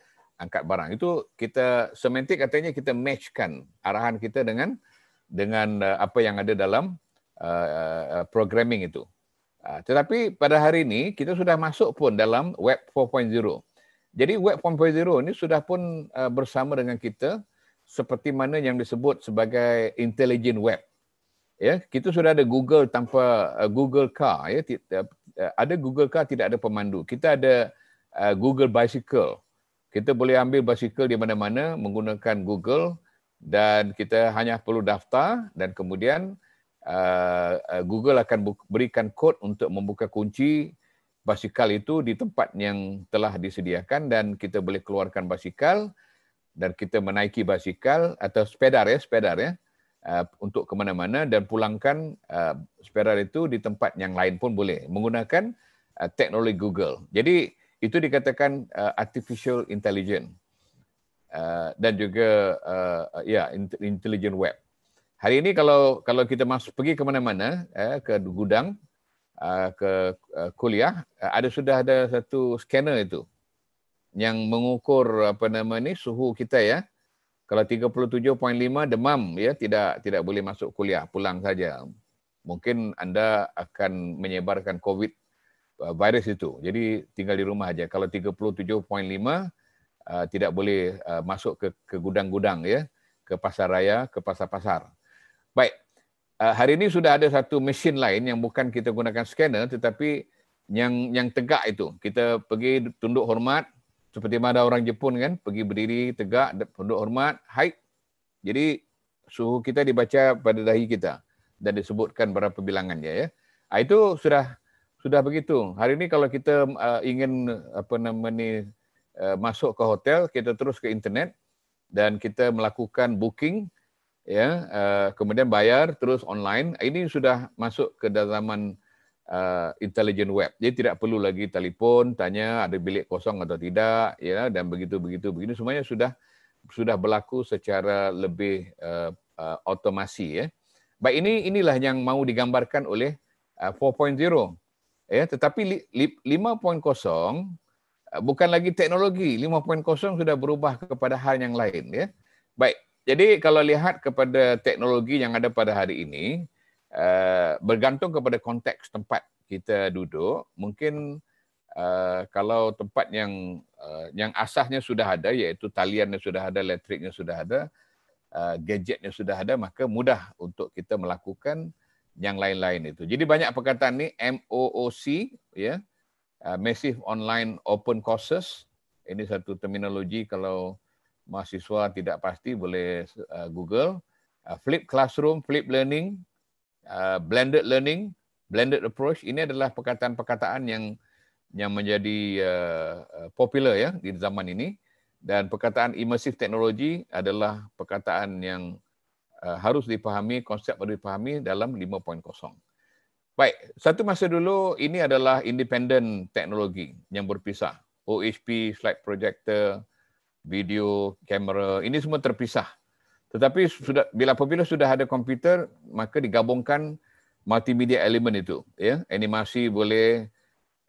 Speaker 1: angkat barang. Itu kita semantik katanya kita matchkan arahan kita dengan dengan uh, apa yang ada dalam uh, uh, programming itu. Uh, tetapi pada hari ini kita sudah masuk pun dalam web 4.0. Jadi web 4.0 ini sudah pun bersama dengan kita seperti mana yang disebut sebagai intelligent web ya kita sudah ada Google tanpa uh, Google car ya uh, uh, ada Google car tidak ada pemandu kita ada Google bicycle kita boleh ambil basikal di mana-mana menggunakan Google dan kita hanya perlu daftar dan kemudian Google akan berikan kod untuk membuka kunci basikal itu di tempat yang telah disediakan dan kita boleh keluarkan basikal dan kita menaiki basikal atau sepeda ya sepeda ya Uh, untuk ke mana-mana dan pulangkan uh, spiral itu di tempat yang lain pun boleh menggunakan uh, teknologi Google. Jadi itu dikatakan uh, artificial intelligence dan juga ya intelligent web. Hari ini kalau kalau kita masuk pergi ke mana-mana ke gudang ke kuliah ada sudah ada satu scanner itu yang mengukur apa nama ini suhu kita ya uh, kalau 37.5 demam ya tidak tidak boleh masuk kuliah pulang saja mungkin anda akan menyebarkan covid uh, virus itu jadi tinggal di rumah aja kalau 37.5 uh, tidak boleh uh, masuk ke ke gudang-gudang ya ke pasar raya ke pasar-pasar baik hari ini sudah ada satu mesin lain yang bukan kita gunakan scanner tetapi yang yang tegak itu kita pergi tunduk hormat seperti mana orang Jepun kan pergi berdiri tegak penduduk hormat haid jadi suhu kita dibaca pada dahi kita dan disebutkan berapa bilangannya ya ah, itu sudah sudah begitu hari ini kalau kita uh, ingin apa nama ni uh, masuk ke hotel kita terus ke internet dan kita melakukan booking ya uh, kemudian bayar terus online ini sudah masuk ke dalaman uh, intelligent web. Jadi tidak perlu lagi telefon tanya ada bilik kosong atau tidak ya dan begitu-begitu begini semuanya sudah sudah berlaku secara lebih uh, uh, otomasi ya. Baik ini inilah yang mau digambarkan oleh uh, 4.0. Ya tetapi 5.0 uh, bukan lagi teknologi. 5.0 sudah berubah kepada hal yang lain ya. Baik. Jadi kalau lihat kepada teknologi yang ada pada hari ini, Eh, bergantung kepada konteks tempat kita duduk mungkin uh, kalau tempat yang uh, yang asasnya sudah ada iaitu taliannya sudah ada elektriknya sudah ada uh, gadgetnya sudah ada maka mudah untuk kita melakukan yang lain-lain itu. Jadi banyak perkataan ni MOOC ya. Yeah, uh, Massive Online Open Courses. Ini satu terminologi kalau mahasiswa tidak pasti boleh uh, Google uh, flip classroom, flip learning Uh, blended learning, blended approach. Ini adalah perkataan-perkataan yang yang menjadi uh, uh, popular ya di zaman ini. Dan perkataan immersive technology adalah perkataan yang uh, harus dipahami, konsep perlu dipahami dalam 5.0. Baik, satu masa dulu ini adalah independent teknologi yang berpisah. OHP, slide projector, video, kamera, ini semua terpisah. Tetapi sudah bila apabila sudah ada komputer, maka digabungkan multimedia elemen itu, ya. Animasi boleh,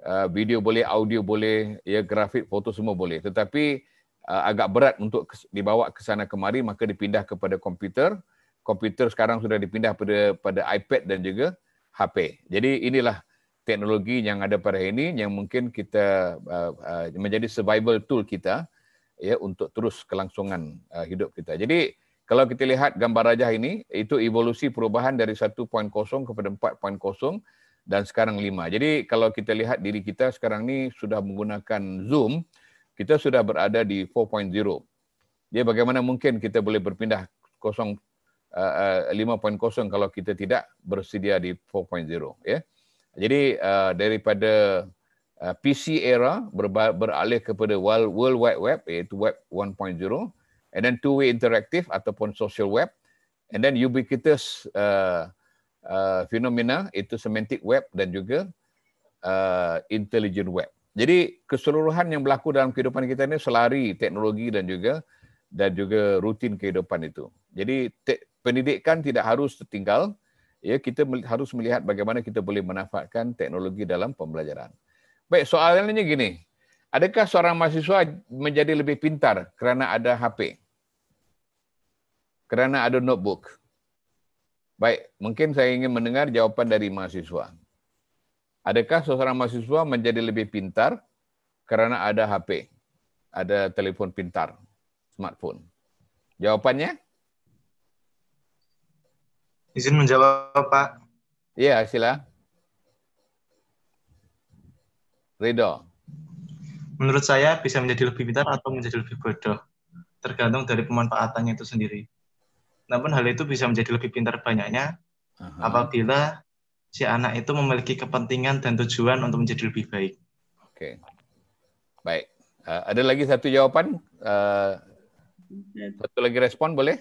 Speaker 1: uh, video boleh, audio boleh, ya grafik, foto semua boleh. Tetapi uh, agak berat untuk dibawa ke sana kemari, maka dipindah kepada komputer. Komputer sekarang sudah dipindah pada pada iPad dan juga HP. Jadi inilah teknologi yang ada pada ini yang mungkin kita uh, menjadi survival tool kita ya untuk terus kelangsungan hidup kita. Jadi kalau kita lihat gambar rajah ini, itu evolusi perubahan dari 1.0 kepada 4.0 dan sekarang 5. Jadi kalau kita lihat diri kita sekarang ini sudah menggunakan Zoom, kita sudah berada di 4.0. Jadi bagaimana mungkin kita boleh berpindah 5.0 eh, eh, kalau kita tidak bersedia di 4.0. Ya? Jadi eh, daripada PC era beralih kepada World Wide Web, iaitu Web 1.0, and then two-way interactive ataupun social web, and then ubiquitous uh, uh, phenomena itu semantic web dan juga uh, intelligent web. Jadi keseluruhan yang berlaku dalam kehidupan kita ini selari teknologi dan juga dan juga rutin kehidupan itu. Jadi te- pendidikan tidak harus tertinggal. Ya kita mel- harus melihat bagaimana kita boleh manfaatkan teknologi dalam pembelajaran. Baik soalannya gini, adakah seorang mahasiswa menjadi lebih pintar kerana ada HP? Uh, kerana ada notebook. Baik, mungkin saya ingin mendengar jawaban dari mahasiswa. Adakah seorang mahasiswa menjadi lebih pintar karena ada HP, ada telepon pintar, smartphone? Jawabannya? Izin menjawab, Pak. Iya, sila. Ridho.
Speaker 4: Menurut saya bisa menjadi lebih pintar atau menjadi lebih bodoh. Tergantung dari pemanfaatannya itu sendiri. Namun hal itu bisa menjadi lebih pintar banyaknya Aha. apabila si anak itu memiliki kepentingan dan tujuan untuk menjadi lebih baik.
Speaker 1: Oke, baik. Uh, ada lagi satu jawaban, uh, eh, satu lagi respon boleh?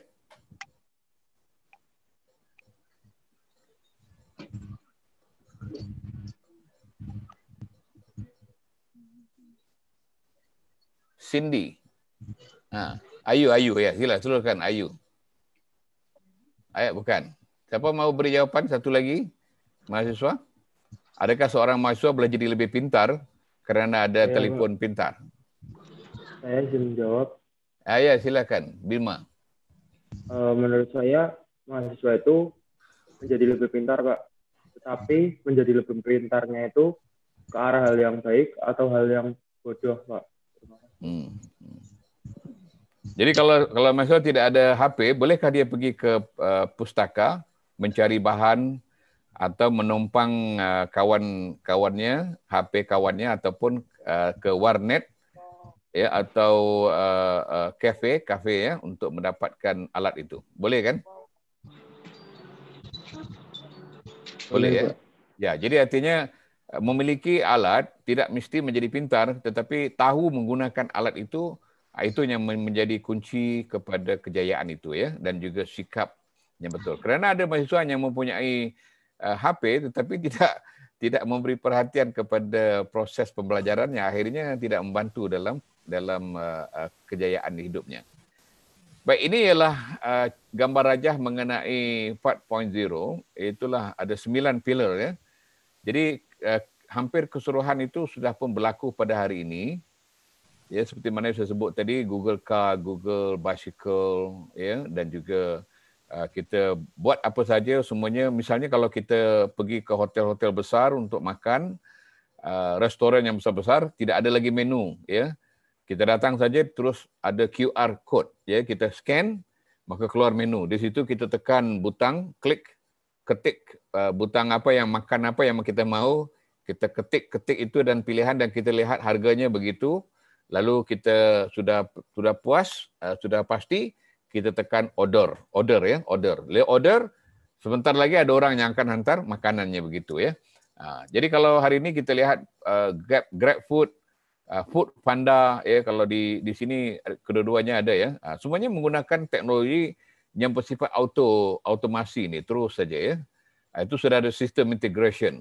Speaker 1: Cindy, nah, Ayu, Ayu ya, sila teruskan Ayu. Ayat bukan. Siapa mau beri jawaban satu lagi? Mahasiswa? Adakah seorang mahasiswa boleh jadi lebih pintar karena ada saya, telefon pintar? Saya ingin menjawab. Ah, silakan. Bima. Eh, menurut saya, mahasiswa itu menjadi lebih
Speaker 4: pintar, Pak. Tetapi menjadi lebih pintarnya itu ke arah hal yang baik atau hal yang bodoh, Pak.
Speaker 1: Hmm. hmm. Jadi kalau kalau masa tidak ada HP, bolehkah dia pergi ke uh, pustaka mencari bahan atau menumpang uh, kawan-kawannya, HP kawannya ataupun uh, ke warnet ya atau uh, uh, kafe, kafe ya untuk mendapatkan alat itu. Boleh kan? Boleh ya. Ya, jadi artinya uh, memiliki alat tidak mesti menjadi pintar tetapi tahu menggunakan alat itu Ah, itu yang menjadi kunci kepada kejayaan itu ya dan juga sikap yang betul. Kerana ada mahasiswa yang mempunyai HP eh, tetapi tidak tidak memberi perhatian kepada proses pembelajaran yang akhirnya tidak membantu dalam dalam eh, eh, kejayaan hidupnya. Baik ini ialah gambar rajah mengenai 4.0 itulah ada sembilan pillar ya. Jadi hampir keseluruhan itu sudah pun berlaku pada hari ini ya seperti mana yang saya sebut tadi Google Car, Google Bicycle ya dan juga uh, kita buat apa saja semuanya misalnya kalau kita pergi ke hotel-hotel besar untuk makan uh, restoran yang besar-besar tidak ada lagi menu ya kita datang saja terus ada QR code ya kita scan maka keluar menu di situ kita tekan butang klik ketik uh, butang apa yang makan apa yang kita mahu. kita ketik ketik itu dan pilihan dan kita lihat harganya begitu lalu kita sudah sudah puas, uh, sudah pasti kita tekan order, order ya, order. Le order sebentar lagi ada orang yang akan hantar makanannya begitu ya. Uh, jadi kalau hari ini kita lihat uh, Grab Grab Food uh, Food Panda ya kalau di di sini kedua-duanya ada ya. Uh, semuanya menggunakan teknologi yang bersifat auto automasi ini terus saja ya. Uh, itu sudah ada sistem integration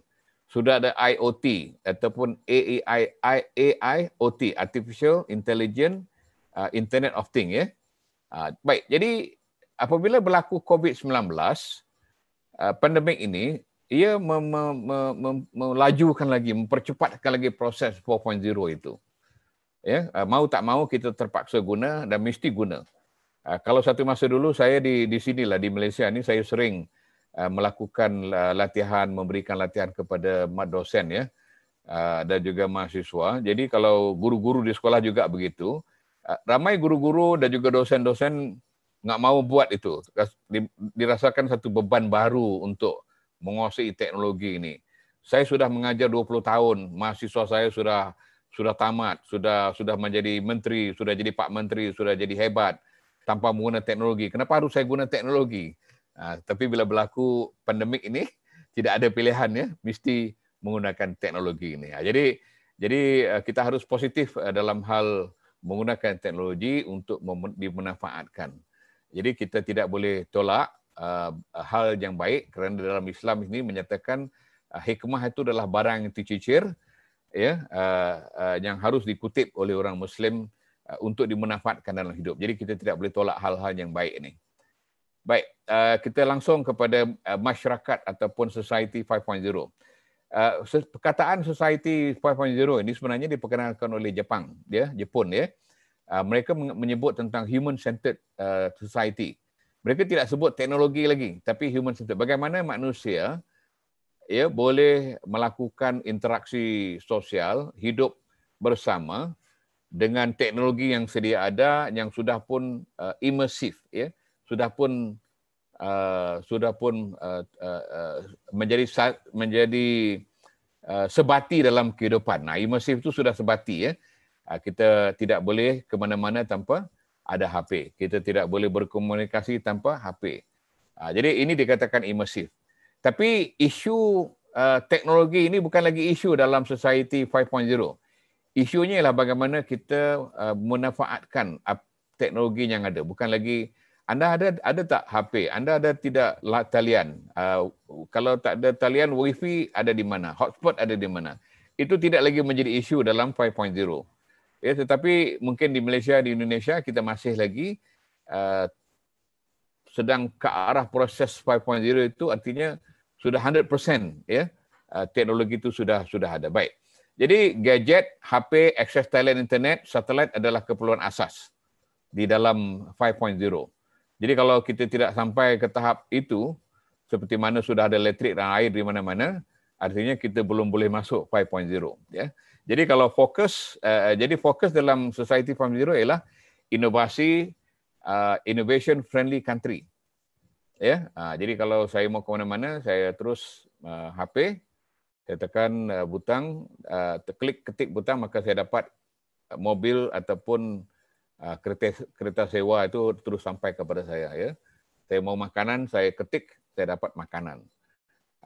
Speaker 1: sudah ada IoT ataupun AI AI OT artificial intelligent uh, internet of thing ya. Yeah? Uh, baik, jadi apabila berlaku COVID-19 uh, pandemik ini ia mem- mem- melajukan lagi mempercepatkan lagi proses 4.0 itu. Ya, uh, mau tak mau kita terpaksa guna dan mesti guna. Uh, kalau satu masa dulu saya di di sinilah di Malaysia ini saya sering Uh, melakukan uh, latihan memberikan latihan kepada mak dosen ya uh, dan juga mahasiswa. Jadi kalau guru-guru di sekolah juga begitu. Ramai guru-guru dan juga dosen-dosen nggak mau buat itu. Dirasakan satu beban baru untuk menguasai teknologi ini. Saya sudah mengajar 20 tahun, mahasiswa saya sudah sudah tamat, sudah sudah menjadi menteri, sudah jadi pak menteri, sudah jadi hebat tanpa menggunakan teknologi. Kenapa harus saya guna teknologi? Ha, tapi bila berlaku pandemik ini tidak ada pilihan ya mesti menggunakan teknologi ini ha, jadi jadi eh, kita harus positif eh, dalam hal menggunakan teknologi untuk dimanfaatkan jadi kita tidak boleh tolak uh, hal yang baik kerana dalam Islam ini menyatakan uh, hikmah itu adalah barang yang dicicir ya uh, uh, yang harus dikutip oleh orang muslim uh, untuk dimanfaatkan dalam hidup jadi kita tidak boleh tolak hal-hal yang baik ini Baik, uh, kita langsung kepada uh, masyarakat ataupun Society 5.0. Uh, perkataan Society 5.0 ini sebenarnya diperkenalkan oleh Jepang, ya, Jepun, ya. Uh, mereka menyebut tentang human-centered uh, society. Mereka tidak sebut teknologi lagi, tapi human-centered. Bagaimana manusia ya boleh melakukan interaksi sosial, hidup bersama dengan teknologi yang sedia ada, yang sudah pun uh, immersive, ya. Yeah sudah pun uh, sudah pun uh, uh, uh menjadi menjadi uh, sebati dalam kehidupan. Nah, imersif itu sudah sebati ya. Uh, kita tidak boleh ke mana-mana tanpa ada HP. Kita tidak boleh berkomunikasi tanpa HP. Uh, jadi ini dikatakan imersif. Tapi isu uh, teknologi ini bukan lagi isu dalam society 5.0. Isunya ialah bagaimana kita uh, menafaatkan teknologi yang ada. Bukan lagi anda ada ada tak HP? Anda ada tidak talian? Uh, kalau tak ada talian, Wi-Fi ada di mana? Hotspot ada di mana? Itu tidak lagi menjadi isu dalam 5.0. Ya, tetapi mungkin di Malaysia, di Indonesia, kita masih lagi uh, sedang ke arah proses 5.0 itu artinya sudah 100% ya uh, teknologi itu sudah sudah ada. Baik. Jadi gadget, HP, akses talian internet, satelit adalah keperluan asas di dalam 5.0. Jadi kalau kita tidak sampai ke tahap itu, seperti mana sudah ada elektrik dan air di mana-mana, artinya kita belum boleh masuk 5.0. Ya. Jadi kalau fokus, uh, jadi fokus dalam Society 5.0 ialah inovasi, uh, innovation friendly country. Ya. Uh, jadi kalau saya mau ke mana-mana, saya terus uh, HP, saya tekan uh, butang, uh, klik ketik butang, maka saya dapat mobil ataupun uh, ah, kereta kereta sewa itu terus sampai kepada saya ya. Saya mau makanan, saya ketik, saya dapat makanan.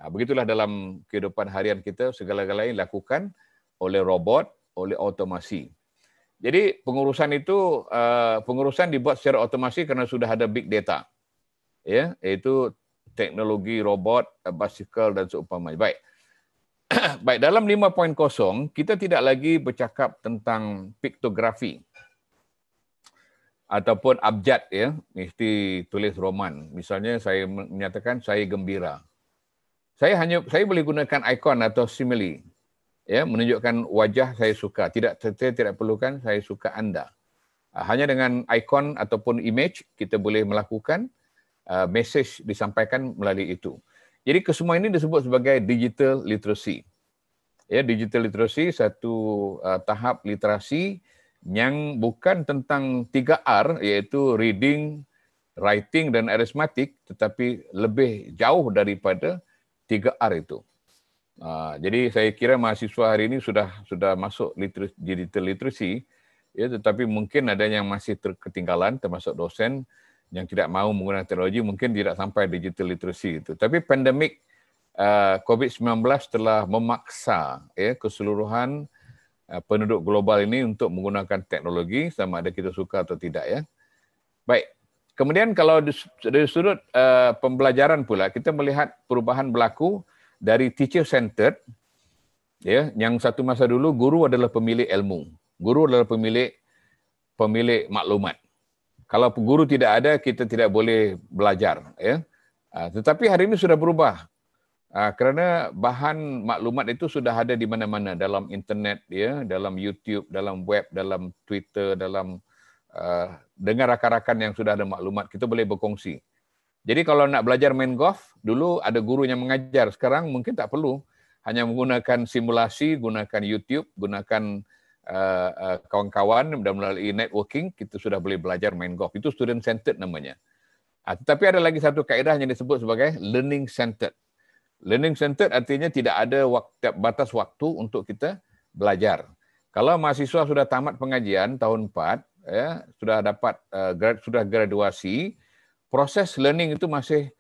Speaker 1: Uh, begitulah dalam kehidupan harian kita segala-galanya dilakukan oleh robot, oleh automasi. Jadi pengurusan itu uh, pengurusan dibuat secara automasi kerana sudah ada big data. Ya, iaitu teknologi robot, basikal dan seumpamanya. Baik. Baik, dalam 5.0 kita tidak lagi bercakap tentang piktografi ataupun abjad ya mesti tulis roman misalnya saya menyatakan saya gembira saya hanya saya boleh gunakan ikon atau simile ya menunjukkan wajah saya suka tidak saya tidak perlukan saya suka anda ah, hanya dengan ikon ataupun image kita boleh melakukan uh, ah, message disampaikan melalui itu jadi kesemua ini disebut sebagai digital literacy ya digital literacy satu uh, tahap literasi yang bukan tentang 3R iaitu reading, writing dan arithmetic tetapi lebih jauh daripada 3R itu. Ah, jadi saya kira mahasiswa hari ini sudah sudah masuk literasi, digital literacy ya tetapi mungkin ada yang masih terketinggalan termasuk dosen yang tidak mahu menggunakan teknologi mungkin tidak sampai digital literacy itu. Tapi pandemik ah, COVID-19 telah memaksa ya keseluruhan Eh, penduduk global ini untuk menggunakan teknologi sama ada kita suka atau tidak ya. Baik. Kemudian kalau dari sudut uh, pembelajaran pula kita melihat perubahan berlaku dari teacher centered ya yang satu masa dulu guru adalah pemilik ilmu. Guru adalah pemilik pemilik maklumat. Kalau guru tidak ada kita tidak boleh belajar ya. Uh, tetapi hari ini sudah berubah. Uh, kerana bahan maklumat itu sudah ada di mana-mana dalam internet ya dalam YouTube dalam web dalam Twitter dalam uh, ah, dengan rakan-rakan yang sudah ada maklumat kita boleh berkongsi. Jadi kalau nak belajar main golf dulu ada guru yang mengajar sekarang mungkin tak perlu hanya menggunakan simulasi gunakan YouTube gunakan uh, uh, kawan-kawan dan melalui networking kita sudah boleh belajar main golf itu student centered namanya. Uh, tetapi ada lagi satu kaedah yang disebut sebagai learning centered Learning centered artinya tidak ada waktu, batas waktu untuk kita belajar. Kalau mahasiswa sudah tamat pengajian tahun 4, ya, sudah dapat uh, sudah graduasi, proses learning itu masih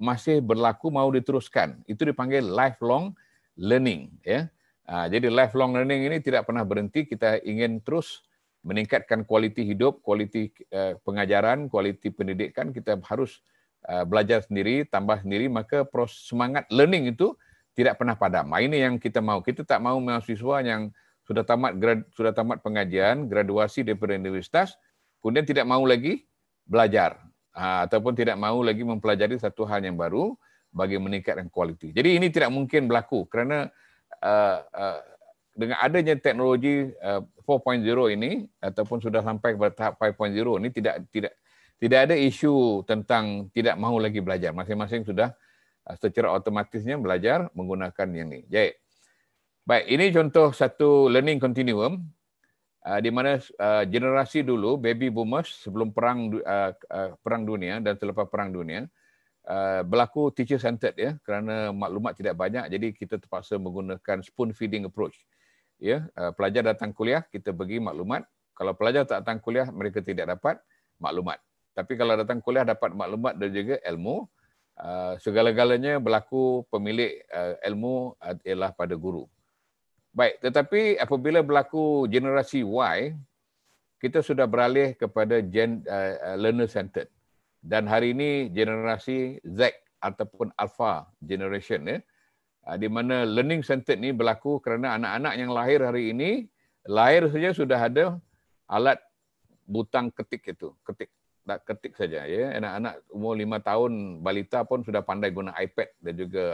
Speaker 1: masih berlaku mau diteruskan. Itu dipanggil lifelong learning. Ya. Uh, jadi lifelong learning ini tidak pernah berhenti. Kita ingin terus meningkatkan kualiti hidup, kualiti uh, pengajaran, kualiti pendidikan. Kita harus Uh, belajar sendiri, tambah sendiri, maka semangat learning itu tidak pernah padam. Ini yang kita mahu. Kita tak mahu mahasiswa yang sudah tamat grad, sudah tamat pengajian, graduasi daripada universitas, kemudian tidak mahu lagi belajar ha, ataupun tidak mahu lagi mempelajari satu hal yang baru bagi meningkatkan kualiti. Jadi ini tidak mungkin berlaku kerana uh, uh, dengan adanya teknologi 4.0 ini ataupun sudah sampai kepada tahap 5.0 ini tidak tidak tidak ada isu tentang tidak mahu lagi belajar. Masing-masing sudah uh, secara otomatisnya belajar menggunakan yang ini. Jadi, baik, ini contoh satu learning continuum uh, di mana uh, generasi dulu baby boomers sebelum perang perang dunia dan selepas perang dunia berlaku teacher centered ya kerana maklumat tidak banyak jadi kita terpaksa menggunakan spoon feeding approach ya pelajar datang kuliah kita bagi maklumat kalau pelajar tak datang kuliah mereka tidak dapat maklumat tapi kalau datang kuliah dapat maklumat dan juga ilmu. Uh, segala-galanya berlaku pemilik uh, ilmu ah, ialah pada guru. Baik, tetapi apabila berlaku generasi Y, kita sudah beralih kepada gen, uh, learner-centered. Dan hari ini generasi Z ataupun Alpha Generation. Eh, di mana learning-centered ni berlaku kerana anak-anak yang lahir hari ini, lahir saja sudah ada alat butang ketik itu, ketik tak ketik saja ya anak-anak umur 5 tahun balita pun sudah pandai guna iPad dan juga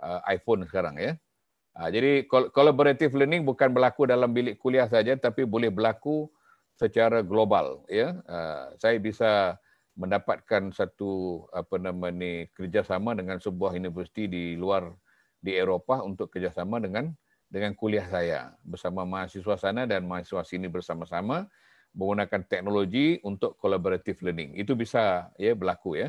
Speaker 1: uh, iPhone sekarang ya. Uh, jadi collaborative learning bukan berlaku dalam bilik kuliah saja tapi boleh berlaku secara global ya. Uh, saya bisa mendapatkan satu apa nama ni kerjasama dengan sebuah universiti di luar di Eropah untuk kerjasama dengan dengan kuliah saya bersama mahasiswa sana dan mahasiswa sini bersama-sama menggunakan teknologi untuk collaborative learning. Itu bisa ya berlaku ya.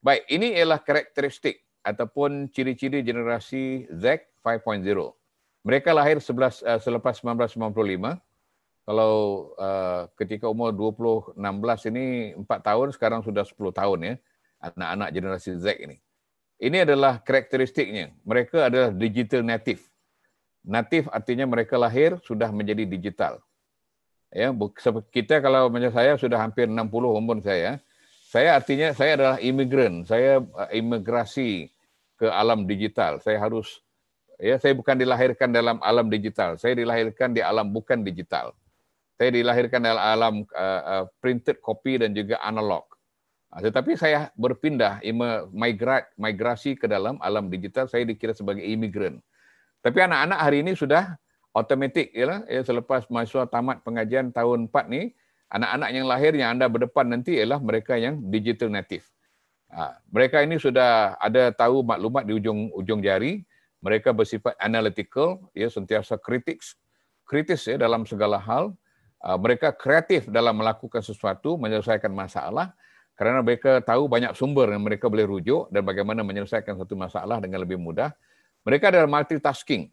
Speaker 1: Baik, ini ialah karakteristik ataupun ciri-ciri generasi Z 5.0. Mereka lahir 11 eh, selepas 1995. Kalau eh, ketika umur 2016 ini 4 tahun, sekarang sudah 10 tahun ya anak-anak generasi Z ini. Ini adalah karakteristiknya. Mereka adalah digital native. Native artinya mereka lahir sudah menjadi digital. Ya, kita kalau macam saya sudah hampir 60 umur saya. Saya artinya saya adalah imigran, saya eh, imigrasi ke alam digital. Saya harus ya saya bukan dilahirkan dalam alam digital. Saya dilahirkan di alam bukan digital. Saya dilahirkan dalam alam uh, uh, printed copy dan juga analog. Nah, tetapi saya berpindah migrasi ke dalam alam digital, saya dikira sebagai imigran. Tapi anak-anak hari ini sudah automatik ya selepas mahasiswa tamat pengajian tahun 4 ni anak-anak yang lahir yang anda berdepan nanti ialah mereka yang digital native. Ha, mereka ini sudah ada tahu maklumat di ujung ujung jari, mereka bersifat analytical ya sentiasa kritis, kritis ya dalam segala hal. Ha, mereka kreatif dalam melakukan sesuatu, menyelesaikan masalah kerana mereka tahu banyak sumber yang mereka boleh rujuk dan bagaimana menyelesaikan satu masalah dengan lebih mudah. Mereka adalah multitasking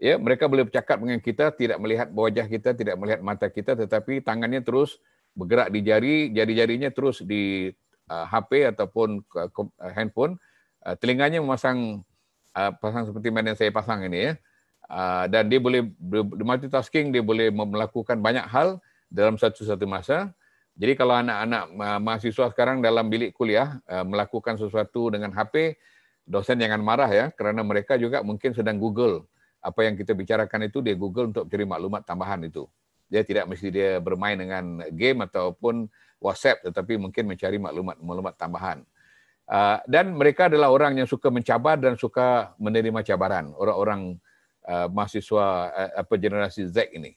Speaker 1: ya mereka boleh bercakap dengan kita tidak melihat wajah kita tidak melihat mata kita tetapi tangannya terus bergerak di jari jari-jarinya terus di uh, HP ataupun uh, handphone uh, telinganya memasang uh, pasang seperti mana yang saya pasang ini ya uh, dan dia boleh multitasking dia boleh melakukan banyak hal dalam satu-satu masa jadi kalau anak-anak uh, mahasiswa sekarang dalam bilik kuliah uh, melakukan sesuatu dengan HP, dosen jangan marah ya, kerana mereka juga mungkin sedang Google apa yang kita bicarakan itu dia Google untuk cari maklumat tambahan itu. Dia tidak mesti dia bermain dengan game ataupun WhatsApp tetapi mungkin mencari maklumat maklumat tambahan. Ah, dan mereka adalah orang yang suka mencabar dan suka menerima cabaran. Orang-orang ah, mahasiswa ah, apa generasi Z ini.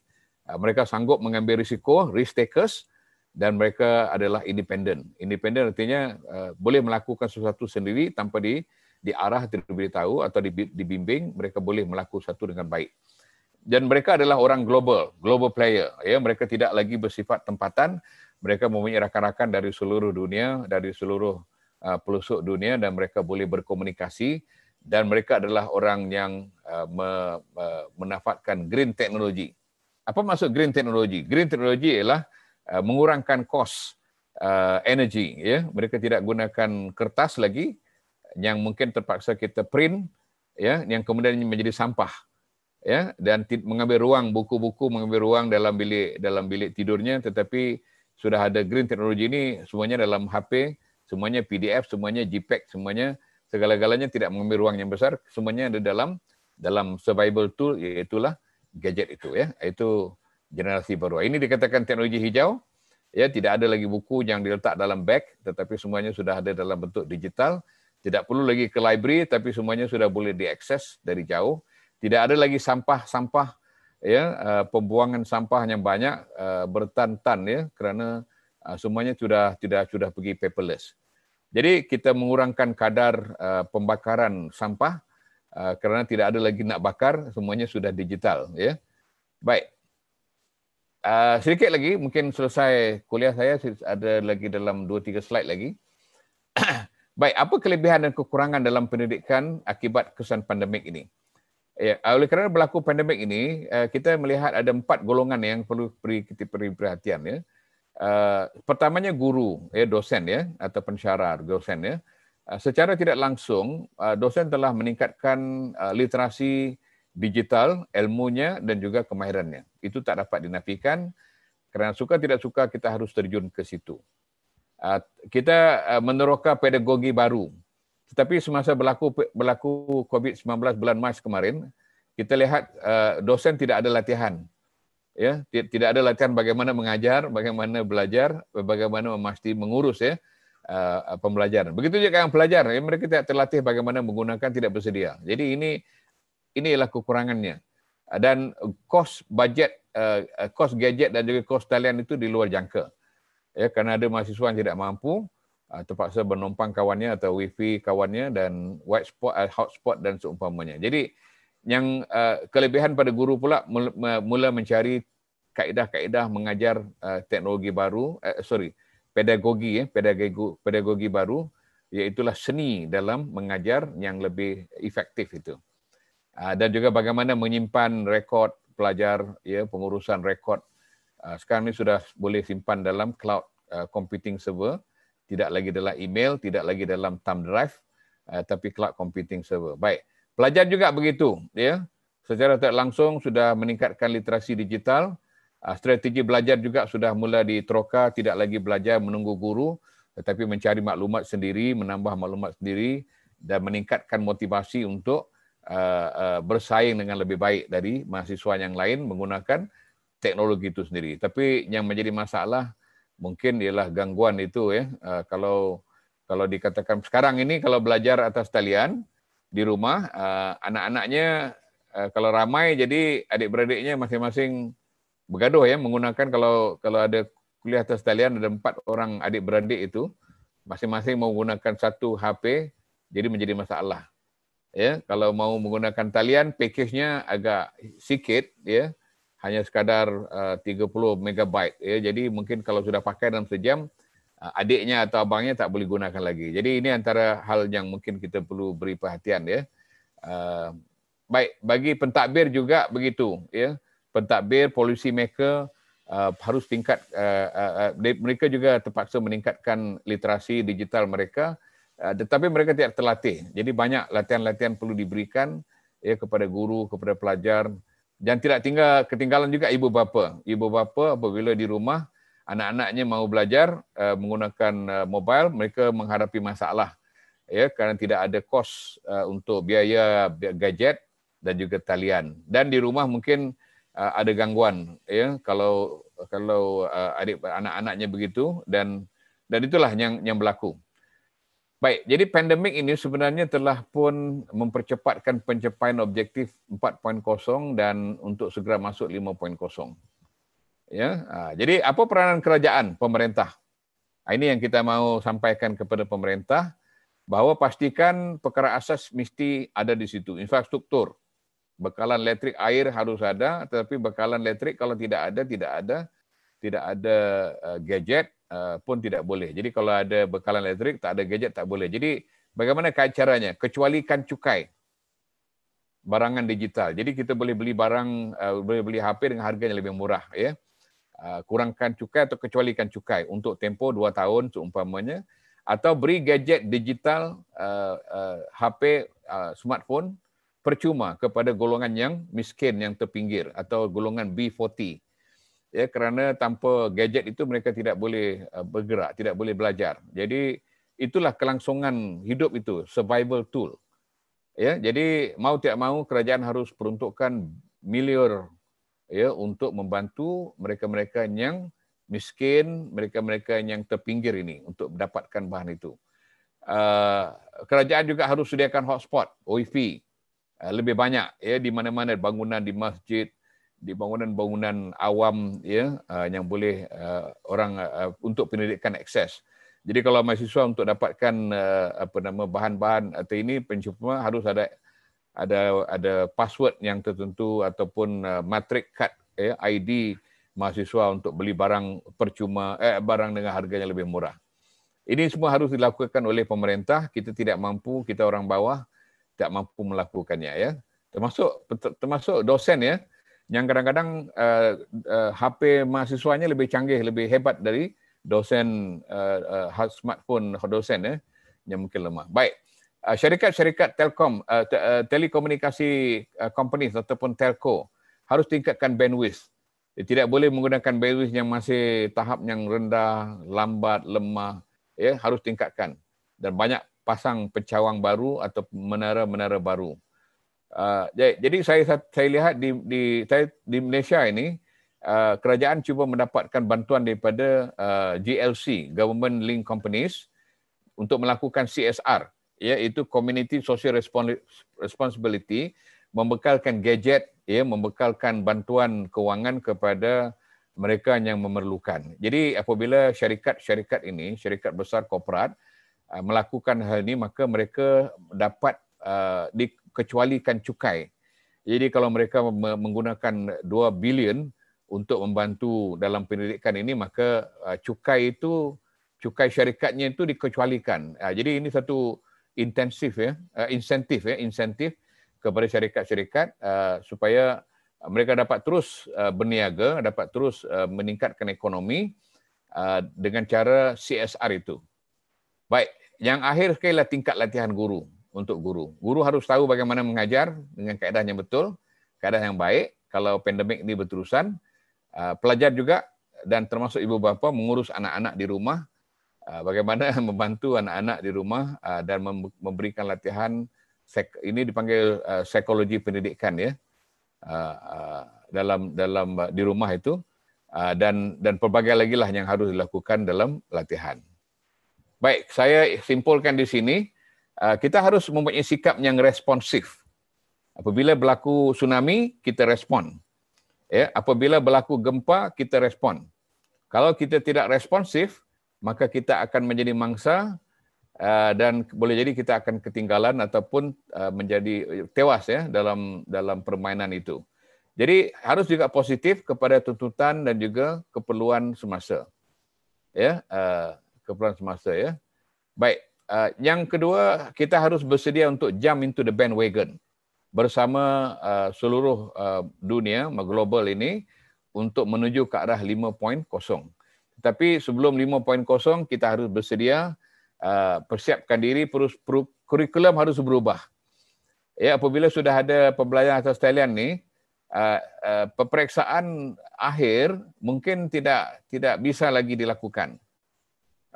Speaker 1: Mereka sanggup mengambil risiko, risk takers, dan mereka adalah independen. Independen artinya boleh melakukan sesuatu sendiri tanpa di diarah diberitahu atau dibimbing mereka boleh melakukan satu dengan baik dan mereka adalah orang global global player ya mereka tidak lagi bersifat tempatan mereka mempunyai rakan-rakan dari seluruh dunia dari seluruh uh, pelosok dunia dan mereka boleh berkomunikasi dan mereka adalah orang yang uh, menafatkan green technology apa maksud green technology green technology ialah uh, mengurangkan kos energy. ya mereka tidak gunakan kertas lagi yang mungkin terpaksa kita print ya yang kemudian menjadi sampah ya dan mengambil ruang buku-buku mengambil ruang dalam bilik dalam bilik tidurnya tetapi sudah ada green technology ini semuanya dalam HP semuanya PDF semuanya JPEG e semuanya segala-galanya tidak mengambil ruang yang besar semuanya ada dalam dalam survival tool yaitulah gadget itu ya itu generasi baru ini dikatakan teknologi hijau ya tidak ada lagi buku yang diletak dalam bag tetapi semuanya sudah ada dalam bentuk digital tidak perlu lagi ke library, tapi semuanya sudah boleh diakses dari jauh. Tidak ada lagi sampah-sampah, ya eh, pembuangan sampah yang banyak eh, bertantan ya, karena eh, semuanya sudah sudah sudah pergi paperless. Jadi kita mengurangkan kadar pembakaran sampah kerana tidak ada lagi nak bakar, semuanya sudah digital. Ya, baik. sedikit lagi, mungkin selesai kuliah saya ada lagi dalam dua tiga slide lagi. Baik, apa kelebihan dan kekurangan dalam pendidikan akibat kesan pandemik ini? Ya, oleh kerana berlaku pandemik ini, eh, kita melihat ada empat golongan yang perlu beri kita beri perhatian ya. Uh, pertamanya guru, ya dosen ya atau pensyarah dosen ya. Uh, secara tidak langsung uh, dosen telah meningkatkan uh, literasi digital ilmunya dan juga kemahirannya. Itu tak dapat dinafikan kerana suka tidak suka kita harus terjun ke situ. Ah, kita ah, meneroka pedagogi baru. Tetapi semasa berlaku berlaku COVID-19 bulan Mac kemarin, kita lihat ah, dosen tidak ada latihan. Ya, tidak ada latihan bagaimana mengajar, bagaimana belajar, bagaimana memasti mengurus ya pembelajaran. Begitu juga yang pelajar, ya, mereka tidak terlatih bagaimana menggunakan tidak bersedia. Jadi ini inilah kekurangannya. Dan kos budget, kos gadget dan juga kos talian itu di luar jangka ya kerana ada mahasiswa yang tidak mampu ah, terpaksa menumpang kawannya atau wifi kawannya dan white spot eh, hotspot dan seumpamanya. Jadi yang ah, kelebihan pada guru pula mula mencari kaedah-kaedah mengajar ah, teknologi baru eh, sorry pedagogi ya eh, pedagogi pedagogi baru iaitu seni dalam mengajar yang lebih efektif itu. dan juga bagaimana menyimpan rekod pelajar ya pengurusan rekod Ah, sekarang ni sudah boleh simpan dalam cloud ah, computing server tidak lagi dalam email tidak lagi dalam thumb drive ah, tapi cloud computing server baik pelajar juga begitu ya secara tak langsung sudah meningkatkan literasi digital strategi belajar juga sudah mula diteroka tidak lagi belajar menunggu guru tetapi mencari maklumat sendiri menambah maklumat sendiri dan meningkatkan motivasi untuk bersaing dengan lebih baik dari mahasiswa yang lain menggunakan teknologi itu sendiri. Tapi yang menjadi masalah mungkin ialah gangguan itu ya. Uh, kalau kalau dikatakan sekarang ini kalau belajar atas talian di rumah, uh, anak-anaknya uh, kalau ramai jadi adik-beradiknya masing-masing bergaduh ya menggunakan kalau kalau ada kuliah atas talian ada empat orang adik-beradik itu masing-masing menggunakan satu HP jadi menjadi masalah. Ya, kalau mau menggunakan talian package-nya agak sikit ya hanya sekadar uh, 30 megabyte ya jadi mungkin kalau sudah pakai dalam sejam uh, adiknya atau abangnya tak boleh gunakan lagi jadi ini antara hal yang mungkin kita perlu beri perhatian ya uh, baik bagi pentadbir juga begitu ya pentadbir policy maker uh, harus tingkat uh, uh, uh, mereka juga terpaksa meningkatkan literasi digital mereka uh, tetapi mereka tidak terlatih jadi banyak latihan-latihan perlu diberikan ya kepada guru kepada pelajar dan tidak tinggal ketinggalan juga ibu bapa. Ibu bapa apabila di rumah anak-anaknya mahu belajar uh, menggunakan uh, mobile, mereka menghadapi masalah ya kerana tidak ada kos uh, untuk biaya gadget dan juga talian. Dan di rumah mungkin uh, ada gangguan ya kalau kalau uh, adik anak-anaknya begitu dan dan itulah yang yang berlaku. Baik, jadi pandemik ini sebenarnya telah pun mempercepatkan pencapaian objektif 4.0 dan untuk segera masuk 5.0. Ya, ha, jadi apa peranan kerajaan, pemerintah? Ha, ini yang kita mau sampaikan kepada pemerintah bahawa pastikan perkara asas mesti ada di situ, infrastruktur. Bekalan elektrik air harus ada, tetapi bekalan elektrik kalau tidak ada tidak ada tidak ada uh, gadget, Eh, pun tidak boleh. Jadi kalau ada bekalan elektrik, tak ada gadget, tak boleh. Jadi bagaimana caranya? Kecualikan cukai barangan digital. Jadi kita boleh beli barang, uh, boleh beli HP dengan harga yang lebih murah. Ya. Uh, kurangkan cukai atau kecualikan cukai untuk tempoh dua tahun seumpamanya. Atau beri gadget digital, uh, uh, HP, uh, smartphone percuma kepada golongan yang miskin, yang terpinggir atau golongan B40 ya kerana tanpa gadget itu mereka tidak boleh uh, bergerak tidak boleh belajar jadi itulah kelangsungan hidup itu survival tool ya jadi mau tidak mau kerajaan harus peruntukkan miliar ya untuk membantu mereka-mereka yang miskin mereka-mereka yang terpinggir ini untuk mendapatkan bahan itu uh, kerajaan juga harus sediakan hotspot wifi uh, lebih banyak ya di mana-mana bangunan di masjid di bangunan-bangunan awam ya uh, yang boleh uh, orang uh, untuk pendidikan akses. Jadi kalau mahasiswa untuk dapatkan apa nama bahan-bahan atau ini pencuma harus ada ada ada password yang tertentu ataupun matrik card ya ID mahasiswa untuk beli barang percuma eh barang dengan harganya lebih murah. Ini semua harus dilakukan oleh pemerintah, kita tidak mampu, kita orang bawah tidak mampu melakukannya ya. Termasuk termasuk dosen ya yang kadang-kadang uh, eh, uh, eh, HP mahasiswanya lebih canggih, lebih hebat dari dosen uh, uh, smartphone dosen eh, yang mungkin lemah. Baik, uh, syarikat-syarikat telkom, uh, te- uh, telekomunikasi uh, companies ataupun telco harus tingkatkan bandwidth. Dia tidak boleh menggunakan bandwidth yang masih tahap yang rendah, lambat, lemah. Ya, harus tingkatkan dan banyak pasang pencawang baru atau menara-menara baru. Ah, jadi, jadi saya saya lihat di di saya, di Malaysia ini uh, kerajaan cuba mendapatkan bantuan daripada uh, ah, GLC government link companies untuk melakukan CSR iaitu community social responsibility membekalkan gadget ya membekalkan bantuan kewangan kepada mereka yang memerlukan. Jadi apabila syarikat-syarikat ini, syarikat besar korporat melakukan hal ini maka mereka dapat uh, di, kecualikan cukai. Jadi kalau mereka menggunakan 2 bilion untuk membantu dalam pendidikan ini maka uh, cukai itu cukai syarikatnya itu dikecualikan. Uh, jadi ini satu intensif ya, uh, insentif ya, insentif kepada syarikat-syarikat supaya mereka dapat terus berniaga, dapat terus meningkatkan ekonomi dengan cara CSR itu. Baik, yang akhir sekali tingkat latihan guru. untuk guru. Guru harus tahu bagaimana mengajar dengan keadaan yang betul, keadaan yang baik. Kalau pandemik ini berterusan, uh, pelajar juga dan termasuk ibu bapa mengurus anak-anak di rumah, uh, bagaimana membantu anak-anak di rumah uh, dan memberikan latihan ini dipanggil psikologi pendidikan ya dalam dalam di rumah itu dan dan pelbagai lagi lah yang harus dilakukan dalam latihan. Baik, saya simpulkan di sini Ah, kita harus mempunyai sikap yang responsif. Apabila berlaku tsunami, kita respon. Ya, apabila berlaku gempa, kita respon. Kalau kita tidak responsif, maka kita akan menjadi mangsa ah, dan boleh jadi kita akan ketinggalan ataupun ah, menjadi eh, tewas ya dalam dalam permainan itu. Jadi harus juga positif kepada tuntutan dan juga keperluan semasa. Ya, keperluan semasa ya. Baik, Uh, yang kedua, ah. kita harus bersedia untuk jump into the bandwagon bersama uh, seluruh uh, dunia global ini untuk menuju ke arah 5.0. Tapi sebelum 5.0, kita harus bersedia uh, persiapkan diri, perus, perus, kurikulum harus berubah. Ya, apabila sudah ada pembelajaran atas talian ini, uh, uh, peperiksaan akhir mungkin tidak tidak bisa lagi dilakukan.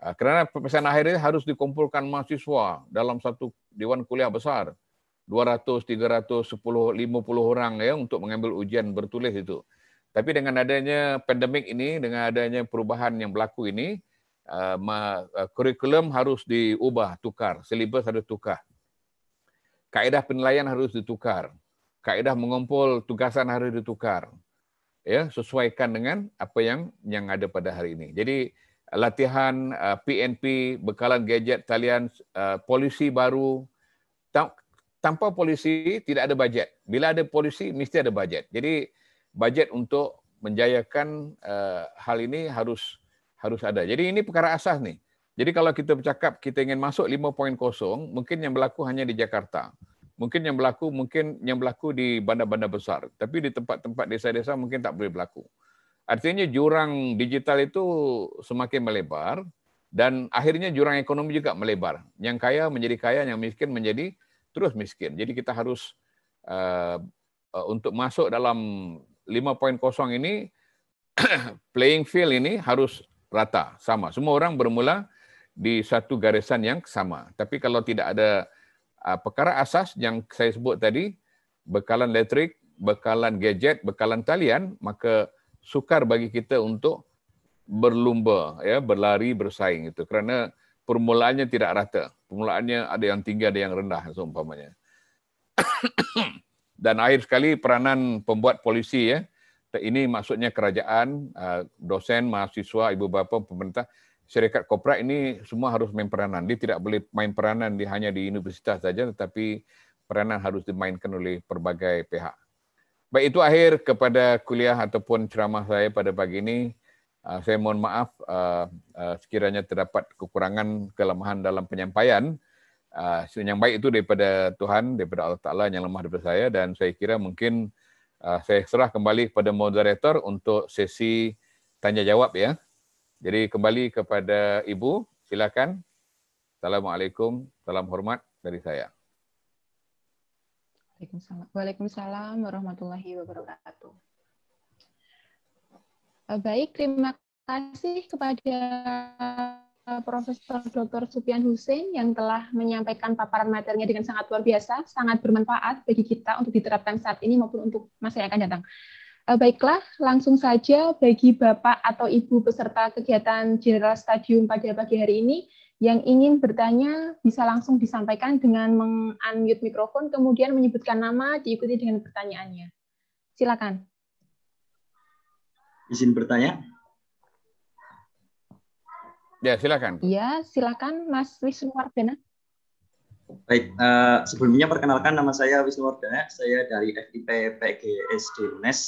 Speaker 1: Ah, Karena pesan akhirnya harus dikumpulkan mahasiswa dalam satu dewan kuliah besar. 200, 300, 10, 50 orang ya untuk mengambil ujian bertulis itu. Tapi dengan adanya pandemik ini, dengan adanya perubahan yang berlaku ini, ah, ah, kurikulum harus diubah, tukar, silibus harus tukar. Kaedah penilaian harus ditukar. Kaedah mengumpul tugasan harus ditukar. Ya, sesuaikan dengan apa yang yang ada pada hari ini. Jadi latihan uh, PNP, bekalan gadget talian, uh, polisi baru. Ta- tanpa polisi, tidak ada bajet. Bila ada polisi, mesti ada bajet. Jadi, bajet untuk menjayakan uh, hal ini harus harus ada. Jadi, ini perkara asas nih. Jadi, kalau kita bercakap, kita ingin masuk 5.0, mungkin yang berlaku hanya di Jakarta. Mungkin yang berlaku, mungkin yang berlaku di bandar-bandar besar. Tapi di tempat-tempat desa-desa mungkin tak boleh berlaku. Artinya jurang digital itu semakin melebar dan akhirnya jurang ekonomi juga melebar. Yang kaya menjadi kaya, yang miskin menjadi terus miskin. Jadi kita harus uh, uh, untuk masuk dalam 5.0 ini playing field ini harus rata, sama. Semua orang bermula di satu garisan yang sama. Tapi kalau tidak ada uh, perkara asas yang saya sebut tadi, bekalan elektrik, bekalan gadget, bekalan talian, maka sukar bagi kita untuk berlumba ya berlari bersaing itu kerana permulaannya tidak rata permulaannya ada yang tinggi ada yang rendah seumpamanya dan akhir sekali peranan pembuat polisi ya ini maksudnya kerajaan uh, dosen mahasiswa ibu bapa pemerintah syarikat korporat ini semua harus main peranan dia tidak boleh main peranan dia hanya di universitas saja tetapi peranan harus dimainkan oleh berbagai pihak Baik itu akhir kepada kuliah ataupun ceramah saya pada pagi ini. Ah, saya mohon maaf ah, ah, sekiranya terdapat kekurangan kelemahan dalam penyampaian. Uh, yang baik itu daripada Tuhan, daripada Allah Ta'ala yang lemah daripada saya dan saya kira mungkin saya serah kembali kepada moderator untuk sesi tanya-jawab ya. Jadi kembali kepada Ibu, silakan. Assalamualaikum, salam hormat dari saya.
Speaker 3: Waalaikumsalam. Waalaikumsalam warahmatullahi wabarakatuh. Eh, baik, terima kasih kepada Profesor Dr. Supian Hussein yang telah menyampaikan paparan materinya dengan sangat luar biasa, sangat bermanfaat bagi kita untuk diterapkan saat ini maupun untuk masa yang akan datang. Eh, baiklah, langsung saja bagi Bapak atau Ibu peserta kegiatan General Stadium pada pagi hari ini, yang ingin bertanya bisa langsung disampaikan dengan meng-unmute mikrofon, kemudian menyebutkan nama diikuti dengan pertanyaannya. Silakan.
Speaker 4: Izin bertanya? Ya, silakan.
Speaker 3: Iya, silakan Mas Wisnu Wardana.
Speaker 4: Baik, uh, sebelumnya perkenalkan nama saya Wisnu Wardana, saya dari FIP PGSD UNES.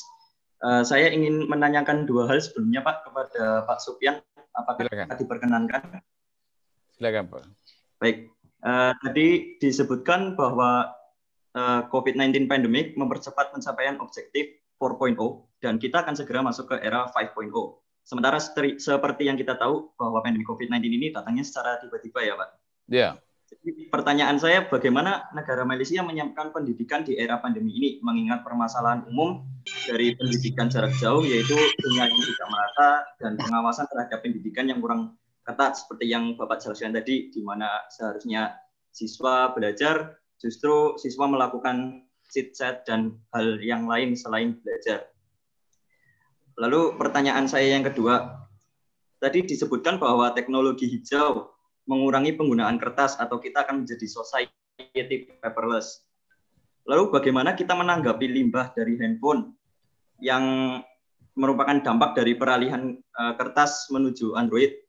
Speaker 4: Uh, saya ingin menanyakan dua hal sebelumnya Pak kepada Pak Supian apakah silakan. diperkenankan? Silakan Pak. Baik. Uh, tadi disebutkan bahwa uh, eh, COVID-19 pandemic mempercepat pencapaian objektif 4.0 dan kita akan segera masuk ke era 5.0. Sementara seteri, seperti yang kita tahu bahwa pandemi COVID-19 ini datangnya secara tiba-tiba ya Pak. Ya. Yeah. Jadi pertanyaan saya bagaimana negara Malaysia menyiapkan pendidikan di era pandemi ini mengingat permasalahan umum dari pendidikan jarak jauh yaitu dunia yang tidak merata dan pengawasan terhadap pendidikan yang kurang ketat seperti yang Bapak jelaskan tadi, di mana seharusnya siswa belajar, justru siswa melakukan chit-chat dan hal yang lain selain belajar. Lalu pertanyaan saya yang kedua, tadi disebutkan bahwa teknologi hijau mengurangi penggunaan kertas atau kita akan menjadi society paperless. Lalu bagaimana kita menanggapi limbah dari handphone yang merupakan dampak dari peralihan eh, kertas menuju Android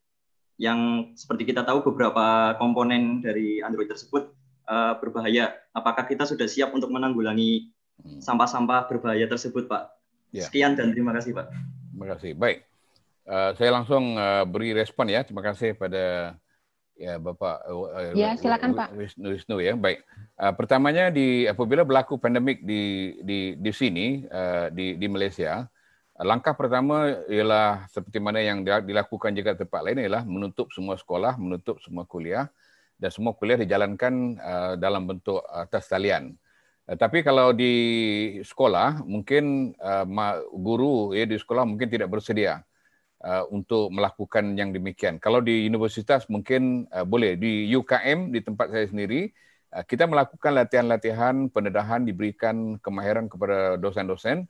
Speaker 4: yang seperti kita tahu beberapa komponen dari Android tersebut uh, berbahaya. Apakah kita sudah siap untuk menanggulangi hmm. sampah-sampah berbahaya tersebut, Pak? Ya. Sekian dan terima kasih, Pak.
Speaker 1: Terima kasih. Baik. Uh, saya langsung uh, beri respon ya. Terima kasih pada ya Bapak uh, Ya, silakan Pak. Wisnu, Wisnu ya. Baik. Uh, pertamanya di apabila berlaku pandemik di di di sini uh, di di Malaysia, Langkah pertama ialah seperti mana yang dilakukan juga tempat lain ialah menutup semua sekolah, menutup semua kuliah dan semua kuliah dijalankan uh, dalam bentuk atas talian. Uh, tapi kalau di sekolah, mungkin uh, guru ya, di sekolah mungkin tidak bersedia untuk melakukan yang demikian. Kalau di universitas mungkin boleh. Di UKM, di tempat saya sendiri, kita melakukan latihan-latihan pendedahan diberikan kemahiran kepada dosen-dosen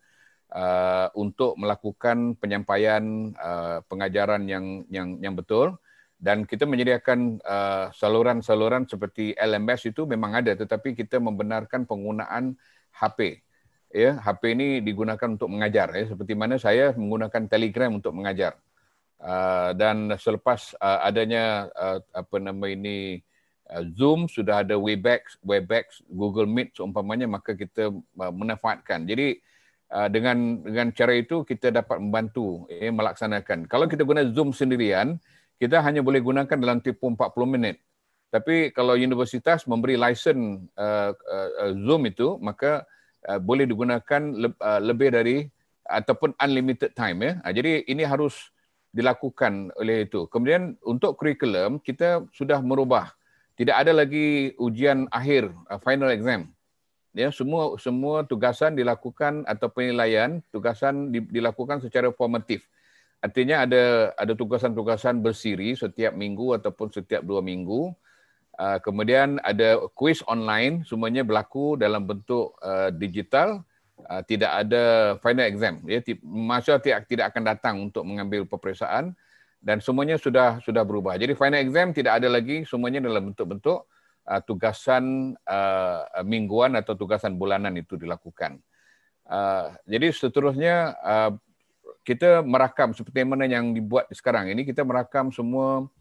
Speaker 1: Uh, untuk melakukan penyampaian uh, pengajaran yang yang yang betul dan kita menyediakan uh, saluran-saluran seperti LMS itu memang ada tetapi kita membenarkan penggunaan HP ya HP ini digunakan untuk mengajar ya seperti mana saya menggunakan Telegram untuk mengajar uh, dan selepas uh, adanya uh, apa nama ini uh, Zoom sudah ada Webex, Webex, Google Meet, seumpamanya maka kita uh, menafatkan. Jadi Ah, dengan dengan cara itu kita dapat membantu eh, melaksanakan. Kalau kita guna Zoom sendirian, kita hanya boleh gunakan dalam tempoh 40 minit. Tapi kalau universitas memberi lisen uh, ah, uh, ah, Zoom itu, maka uh, boleh digunakan le- uh, lebih dari ataupun unlimited time ya. Jadi ini harus dilakukan oleh itu. Kemudian untuk kurikulum kita sudah merubah. Tidak ada lagi ujian akhir final exam. Uh, ya semua semua tugasan dilakukan atau penilaian tugasan di, dilakukan secara formatif. Artinya ada ada tugasan-tugasan bersiri setiap minggu ataupun setiap dua minggu. Uh, kemudian ada kuis online semuanya berlaku dalam bentuk uh, digital. Uh, tidak ada final exam. Ya, masa tidak tidak akan datang untuk mengambil peperiksaan dan semuanya sudah sudah berubah. Jadi final exam tidak ada lagi semuanya dalam bentuk-bentuk uh, tugasan uh, mingguan atau tugasan bulanan itu dilakukan. Uh, jadi seterusnya uh, kita merakam seperti mana yang dibuat sekarang ini kita merakam semua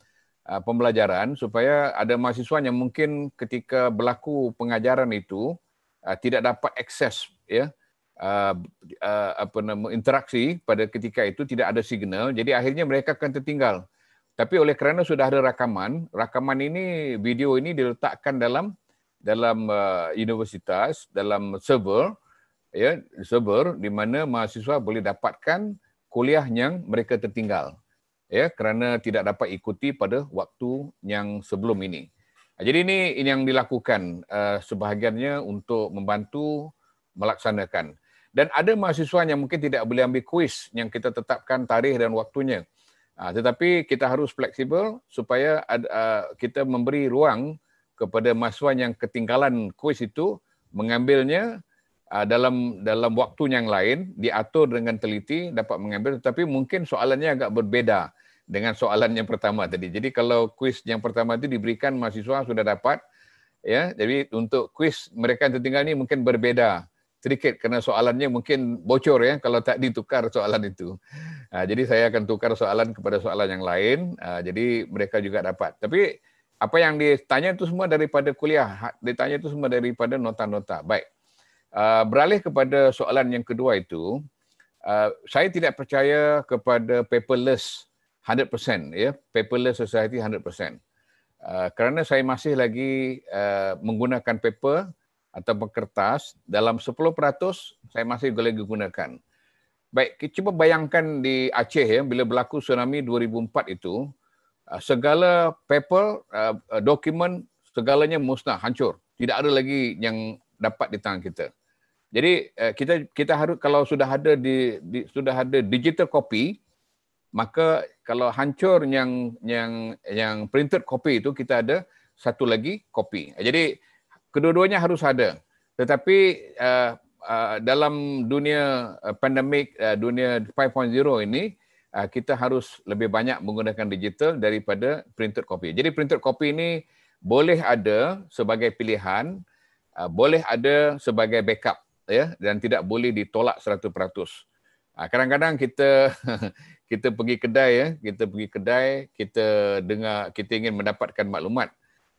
Speaker 1: uh, pembelajaran supaya ada mahasiswa yang mungkin ketika berlaku pengajaran itu uh, tidak dapat akses ya uh, uh, apa nama interaksi pada ketika itu tidak ada signal jadi akhirnya mereka akan tertinggal. Tapi oleh kerana sudah ada rakaman, rakaman ini video ini diletakkan dalam dalam uh, universitas, dalam server, ya server di mana mahasiswa boleh dapatkan kuliah yang mereka tertinggal, ya kerana tidak dapat ikuti pada waktu yang sebelum ini. Ah, jadi ini ini yang dilakukan uh, sebahagiannya untuk membantu melaksanakan. Dan ada mahasiswa yang mungkin tidak boleh ambil kuis yang kita tetapkan tarikh dan waktunya. Uh, tetapi kita harus fleksibel supaya ada, uh, kita memberi ruang kepada masuan yang ketinggalan kuis itu mengambilnya uh, dalam dalam waktu yang lain diatur dengan teliti dapat mengambil tetapi mungkin soalannya agak berbeza dengan soalan yang pertama tadi. Jadi kalau kuis yang pertama itu diberikan mahasiswa sudah dapat ya. Jadi untuk kuis mereka yang tertinggal ini mungkin berbeza sedikit kerana soalannya mungkin bocor ya kalau tak ditukar soalan itu. Uh, jadi saya akan tukar soalan kepada soalan yang lain. Uh, jadi mereka juga dapat. Tapi apa yang ditanya itu semua daripada kuliah. Ha, ditanya itu semua daripada nota-nota. Baik. Uh, beralih kepada soalan yang kedua itu, uh, saya tidak percaya kepada paperless 100%. Ya, paperless society 100%. Uh, kerana saya masih lagi uh, menggunakan paper atau kertas dalam 10% saya masih boleh gunakan. Baik, kita cuba bayangkan di Aceh ya bila berlaku tsunami 2004 itu ah, segala paper ah, ah, dokumen segalanya musnah hancur. Tidak ada lagi yang dapat di tangan kita. Jadi kita kita harus kalau sudah ada di, di sudah ada digital copy maka kalau hancur yang yang yang printed copy itu kita ada satu lagi copy. Jadi kedua-duanya harus ada. Tetapi uh, uh, dalam dunia uh, pandemik uh, dunia 5.0 ini uh, kita harus lebih banyak menggunakan digital daripada printed copy. Jadi printed copy ini boleh ada sebagai pilihan, uh, boleh ada sebagai backup ya dan tidak boleh ditolak 100%. peratus. Uh, kadang-kadang kita kita pergi kedai ya, kita pergi kedai, kita dengar kita ingin mendapatkan maklumat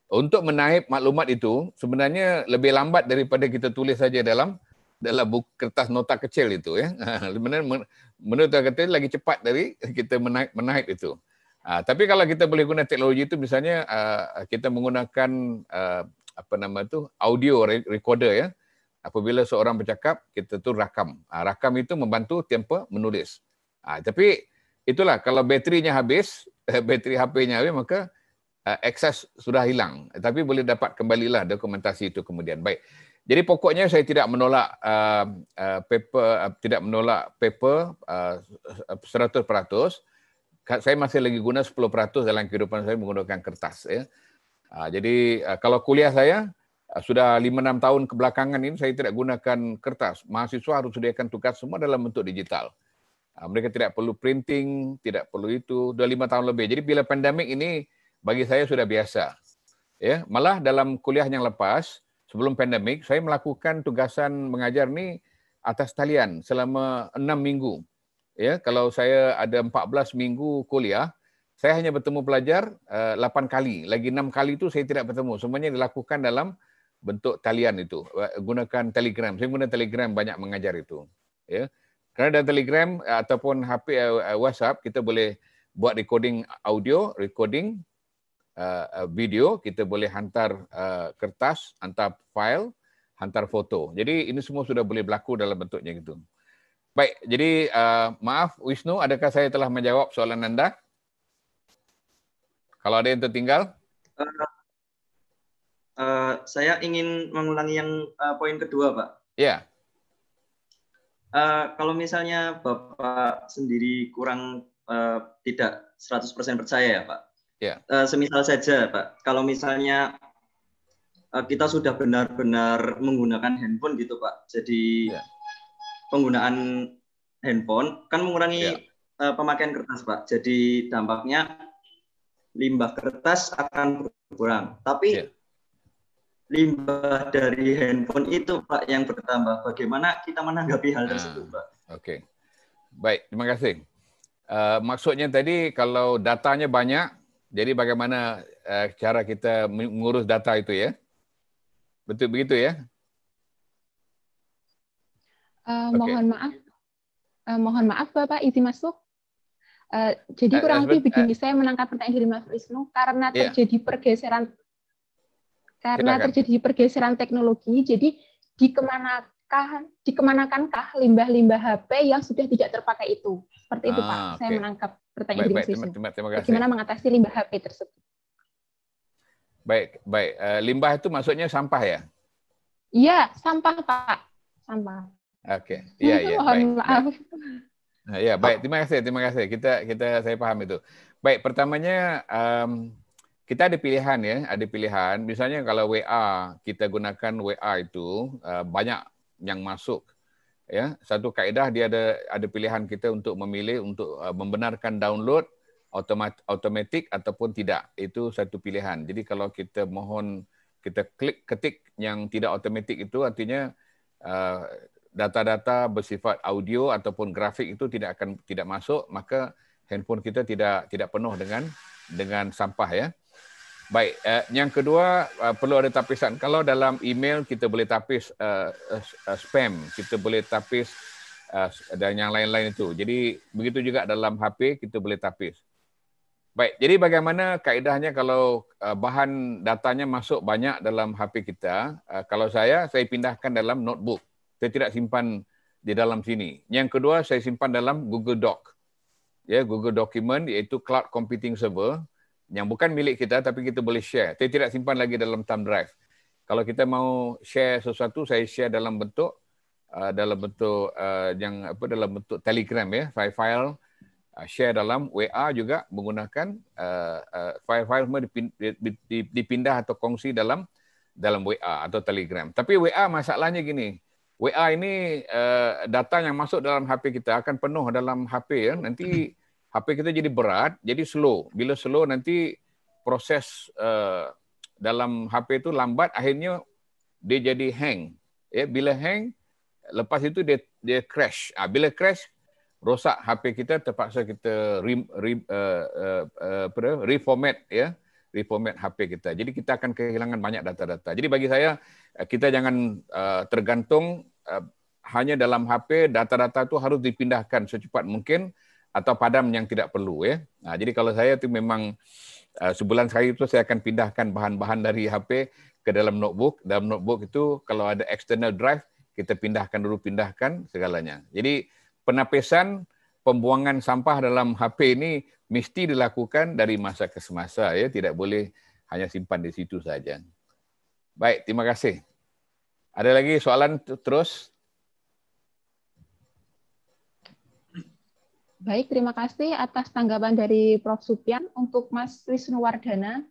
Speaker 1: untuk menaip maklumat itu sebenarnya lebih lambat daripada kita tulis saja dalam dalam buku kertas nota kecil itu ya. Sebenarnya menurut saya kata lagi cepat dari kita menaip, menaip itu. Uh, tapi kalau kita boleh guna teknologi itu misalnya uh, kita menggunakan uh, apa nama tu audio recorder ya. Apabila seorang bercakap kita tu rakam. Uh, rakam itu membantu tempo menulis. Uh, tapi itulah kalau baterinya habis, bateri HP-nya habis maka Uh, akses sudah hilang tapi boleh dapat kembalilah dokumentasi itu kemudian baik jadi pokoknya saya tidak menolak uh, uh, paper uh, tidak menolak paper uh, peratus. saya masih lagi guna 10% dalam kehidupan saya menggunakan kertas ya uh, jadi uh, kalau kuliah saya uh, sudah 5 6 tahun kebelakangan ini saya tidak gunakan kertas. Mahasiswa harus sediakan tugas semua dalam bentuk digital. Uh, mereka tidak perlu printing, tidak perlu itu. Sudah 5 tahun lebih. Jadi bila pandemik ini bagi saya sudah biasa. Ya, malah dalam kuliah yang lepas sebelum pandemik saya melakukan tugasan mengajar ni atas talian selama enam minggu. Ya, kalau saya ada 14 minggu kuliah, saya hanya bertemu pelajar uh, eh, 8 kali. Lagi 6 kali itu saya tidak bertemu. Semuanya dilakukan dalam bentuk talian itu. Eh, gunakan Telegram. Saya guna Telegram banyak mengajar itu. Ya. Kerana dalam Telegram ataupun HP uh, eh, WhatsApp kita boleh buat recording audio, recording Eh, eh, video, kita boleh hantar eh, kertas, hantar file, hantar foto. Jadi ini semua sudah boleh berlaku dalam bentuknya gitu. Baik, jadi maaf Wisnu, adakah saya telah menjawab soalan anda? Kalau ada yang tertinggal? Uh,
Speaker 4: uh, saya ingin mengulangi yang uh, poin kedua, Pak. Ya. Yeah. Uh, kalau misalnya Bapak sendiri kurang uh, tidak 100% percaya ya, Pak. Yeah. Ya. Uh, semisal saja, Pak, kalau misalnya uh, kita sudah benar-benar menggunakan handphone gitu, Pak. Jadi yeah. penggunaan handphone kan mengurangi yeah. Ya. uh, pemakaian kertas, Pak. Jadi dampaknya limbah kertas akan berkurang. Tapi yeah. limbah dari handphone itu, Pak, yang bertambah. Bagaimana kita menanggapi hal nah, tersebut, Pak?
Speaker 1: Oke. Okay. Baik, terima kasih. Uh, maksudnya tadi kalau datanya banyak, jadi bagaimana uh, cara kita mengurus data itu ya? Betul begitu ya?
Speaker 3: Uh, eh, okay. Mohon maaf, uh, mohon maaf Bapak izin masuk. Uh, jadi kurang uh, lebih begini, uh, saya menangkap pertanyaan dari Mas Wisnu karena yeah. terjadi pergeseran karena Silakan. terjadi pergeseran teknologi, jadi di dikemanakan kemanakankah limbah-limbah HP yang sudah tidak terpakai itu? Seperti itu ah, Pak, okay. saya menangkap pertanyaan baik, baik, terima, terima, kasih. Bagaimana mengatasi limbah HP tersebut?
Speaker 1: Baik, baik. Eh, limbah itu maksudnya sampah ya?
Speaker 3: Iya, sampah Pak, sampah.
Speaker 1: Oke, okay. iya iya. Mohon baik, maaf. ya baik, terima kasih, terima kasih. Kita kita saya paham itu. Baik, pertamanya um, kita ada pilihan ya, ada pilihan. Misalnya kalau WA kita gunakan WA itu uh, banyak yang masuk ya satu kaedah dia ada ada pilihan kita untuk memilih untuk uh, membenarkan download automat, automatic ataupun tidak itu satu pilihan jadi kalau kita mohon kita klik ketik yang tidak automatic itu artinya uh, data-data bersifat audio ataupun grafik itu tidak akan tidak masuk maka handphone kita tidak tidak penuh dengan dengan sampah ya Baik, uh, yang kedua uh, perlu ada tapisan. Kalau dalam email kita boleh tapis uh, uh, spam, kita boleh tapis uh, dan yang lain-lain itu. Jadi begitu juga dalam HP kita boleh tapis. Baik, jadi bagaimana kaedahnya kalau uh, bahan datanya masuk banyak dalam HP kita, uh, kalau saya saya pindahkan dalam notebook. Saya tidak simpan di dalam sini. Yang kedua saya simpan dalam Google Doc. Ya, Google Document yaitu cloud computing server yang bukan milik kita tapi kita boleh share. Kita tidak simpan lagi dalam thumb drive. Kalau kita mau share sesuatu, saya share dalam bentuk uh, dalam bentuk uh, yang apa dalam bentuk Telegram ya, file file uh, share dalam WA juga menggunakan file uh, uh, file semua dipindah atau kongsi dalam dalam WA atau Telegram. Tapi WA masalahnya gini, WA ini uh, data yang masuk dalam HP kita akan penuh dalam HP ya. Nanti HP kita jadi berat, jadi slow. Bila slow nanti proses uh, dalam HP itu lambat, akhirnya dia jadi hang. Ya, bila hang, lepas itu dia dia crash. Ah, bila crash, rosak HP kita terpaksa kita re, re, uh, uh, uh, reformat ya, reformat HP kita. Jadi kita akan kehilangan banyak data-data. Jadi bagi saya eh, kita jangan uh, tergantung uh, hanya dalam HP, data-data itu harus dipindahkan secepat mungkin atau padam yang tidak perlu ya. Nah, jadi kalau saya tu memang uh, sebulan sekali itu saya akan pindahkan bahan-bahan dari HP ke dalam notebook. Dalam notebook itu kalau ada external drive kita pindahkan dulu pindahkan segalanya. Jadi penapisan pembuangan sampah dalam HP ini mesti dilakukan dari masa ke semasa ya, tidak boleh hanya simpan di situ saja. Baik, terima kasih. Ada lagi soalan terus?
Speaker 3: Baik, terima kasih atas tanggapan dari Prof. Supian untuk Mas Wisnuwardana.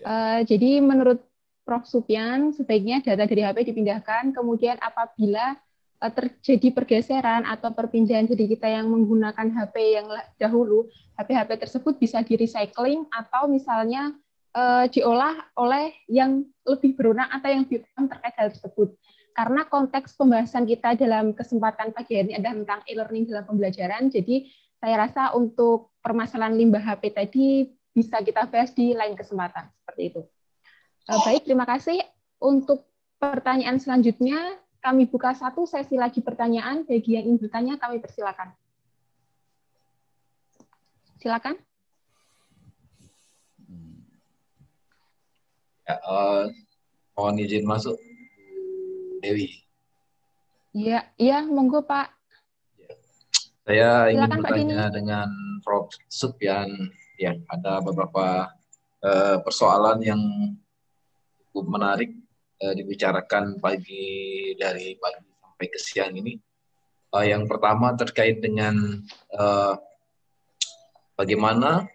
Speaker 3: Ya. Uh, jadi menurut Prof. Supian, sebaiknya data dari HP dipindahkan, kemudian apabila eh, terjadi pergeseran atau perpindahan jadi kita yang menggunakan HP yang dahulu, HP-HP tersebut bisa di-recycling atau misalnya uh, diolah oleh yang lebih berwenang atau yang diutang terkait hal tersebut karena konteks pembahasan kita dalam kesempatan pagi hari ini adalah tentang e-learning dalam pembelajaran, jadi saya rasa untuk permasalahan limbah HP tadi bisa kita bahas di lain kesempatan seperti itu. Eh, baik, terima kasih. Untuk pertanyaan selanjutnya, kami buka satu sesi lagi pertanyaan. Bagi yang ingin bertanya, kami persilakan. Silakan.
Speaker 2: Ya, uh, mohon izin masuk, Dewi.
Speaker 3: Ya, ya monggo Pak
Speaker 2: saya ingin Silakan, bertanya dengan Prof. Supian. Ya, ada beberapa uh, persoalan yang cukup menarik uh, dibicarakan pagi dari pagi sampai ke siang ini. Uh, yang pertama terkait dengan uh, bagaimana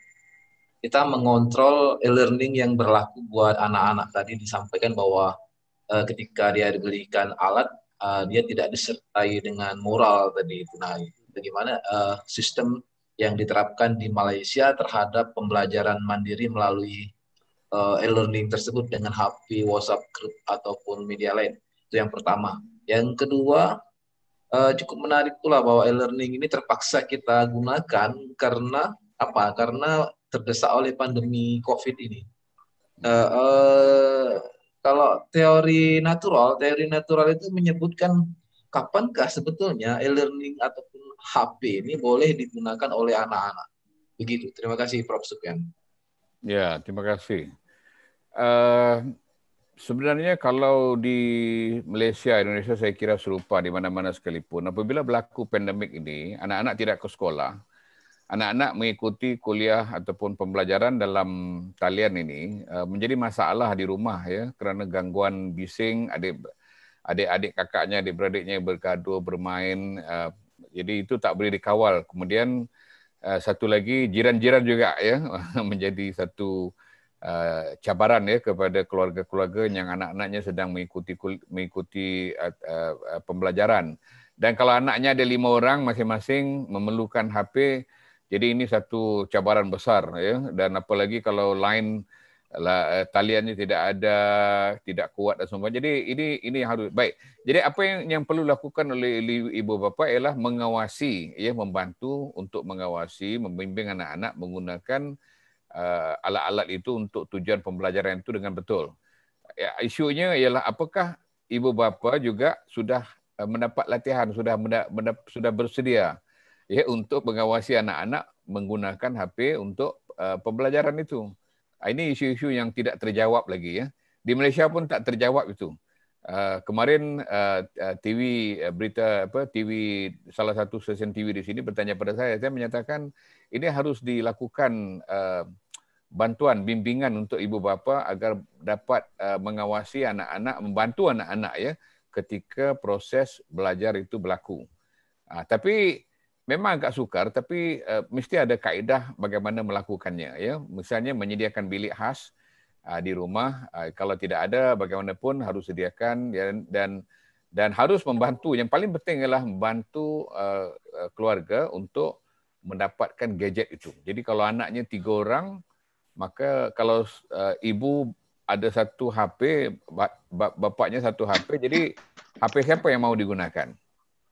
Speaker 2: kita mengontrol e-learning yang berlaku buat anak-anak. Tadi disampaikan bahwa uh, ketika dia diberikan alat, uh, dia tidak disertai dengan moral tadi. Nah, bagaimana uh, sistem yang diterapkan di Malaysia terhadap pembelajaran mandiri melalui uh, e-learning tersebut dengan HP, WhatsApp group ataupun media lain. Itu yang pertama. Yang kedua, uh, cukup menarik pula bahwa e-learning ini terpaksa kita gunakan karena apa? Karena terdesak oleh pandemi COVID ini. Uh, uh, kalau teori natural, teori natural itu menyebutkan
Speaker 1: kapankah sebetulnya e-learning
Speaker 2: ataupun HP ini boleh digunakan oleh anak-anak.
Speaker 1: Begitu. Terima kasih Prof. Supian. Ya, terima kasih. Uh, sebenarnya kalau di Malaysia, Indonesia saya kira serupa di mana-mana sekalipun. Apabila berlaku pandemik ini, anak-anak tidak ke sekolah, anak-anak mengikuti kuliah ataupun pembelajaran dalam talian ini eh, menjadi masalah di rumah ya kerana gangguan bising adik adik-adik kakaknya, adik-beradiknya bergaduh, bermain Jadi itu tak boleh dikawal. Kemudian eh, satu lagi jiran-jiran juga ya menjadi satu eh, cabaran ya kepada keluarga-keluarga yang anak-anaknya sedang mengikuti mengikuti eh, pembelajaran. Dan kalau anaknya ada lima orang masing-masing memerlukan HP, jadi ini satu cabaran besar ya. Dan apalagi kalau lain lah, eh, taliannya tidak ada, tidak kuat dan semua. Jadi ini ini yang harus baik. Jadi apa yang yang perlu lakukan oleh ibu bapa ialah mengawasi, ya membantu untuk mengawasi, membimbing anak-anak menggunakan uh, alat-alat itu untuk tujuan pembelajaran itu dengan betul. Ya, isunya ialah apakah ibu bapa juga sudah eh, mendapat latihan, sudah mendap, mendap, sudah bersedia ya untuk mengawasi anak-anak menggunakan HP untuk uh, pembelajaran itu. Ah, ini isu-isu yang tidak terjawab lagi ya. Di Malaysia pun tak terjawab itu. Ah, kemarin ah, TV berita apa TV salah satu stesen TV di sini bertanya pada saya saya menyatakan ini harus dilakukan bantuan bimbingan untuk ibu bapa agar dapat mengawasi anak-anak membantu anak-anak ya ketika proses belajar itu berlaku. tapi memang agak sukar tapi uh, mesti ada kaedah bagaimana melakukannya ya misalnya menyediakan bilik khas uh, di rumah uh, kalau tidak ada bagaimanapun harus sediakan ya, dan dan harus membantu yang paling penting ialah membantu uh, keluarga untuk mendapatkan gadget itu jadi kalau anaknya tiga orang maka kalau uh, ibu ada satu HP bapaknya satu HP jadi HP siapa yang mau digunakan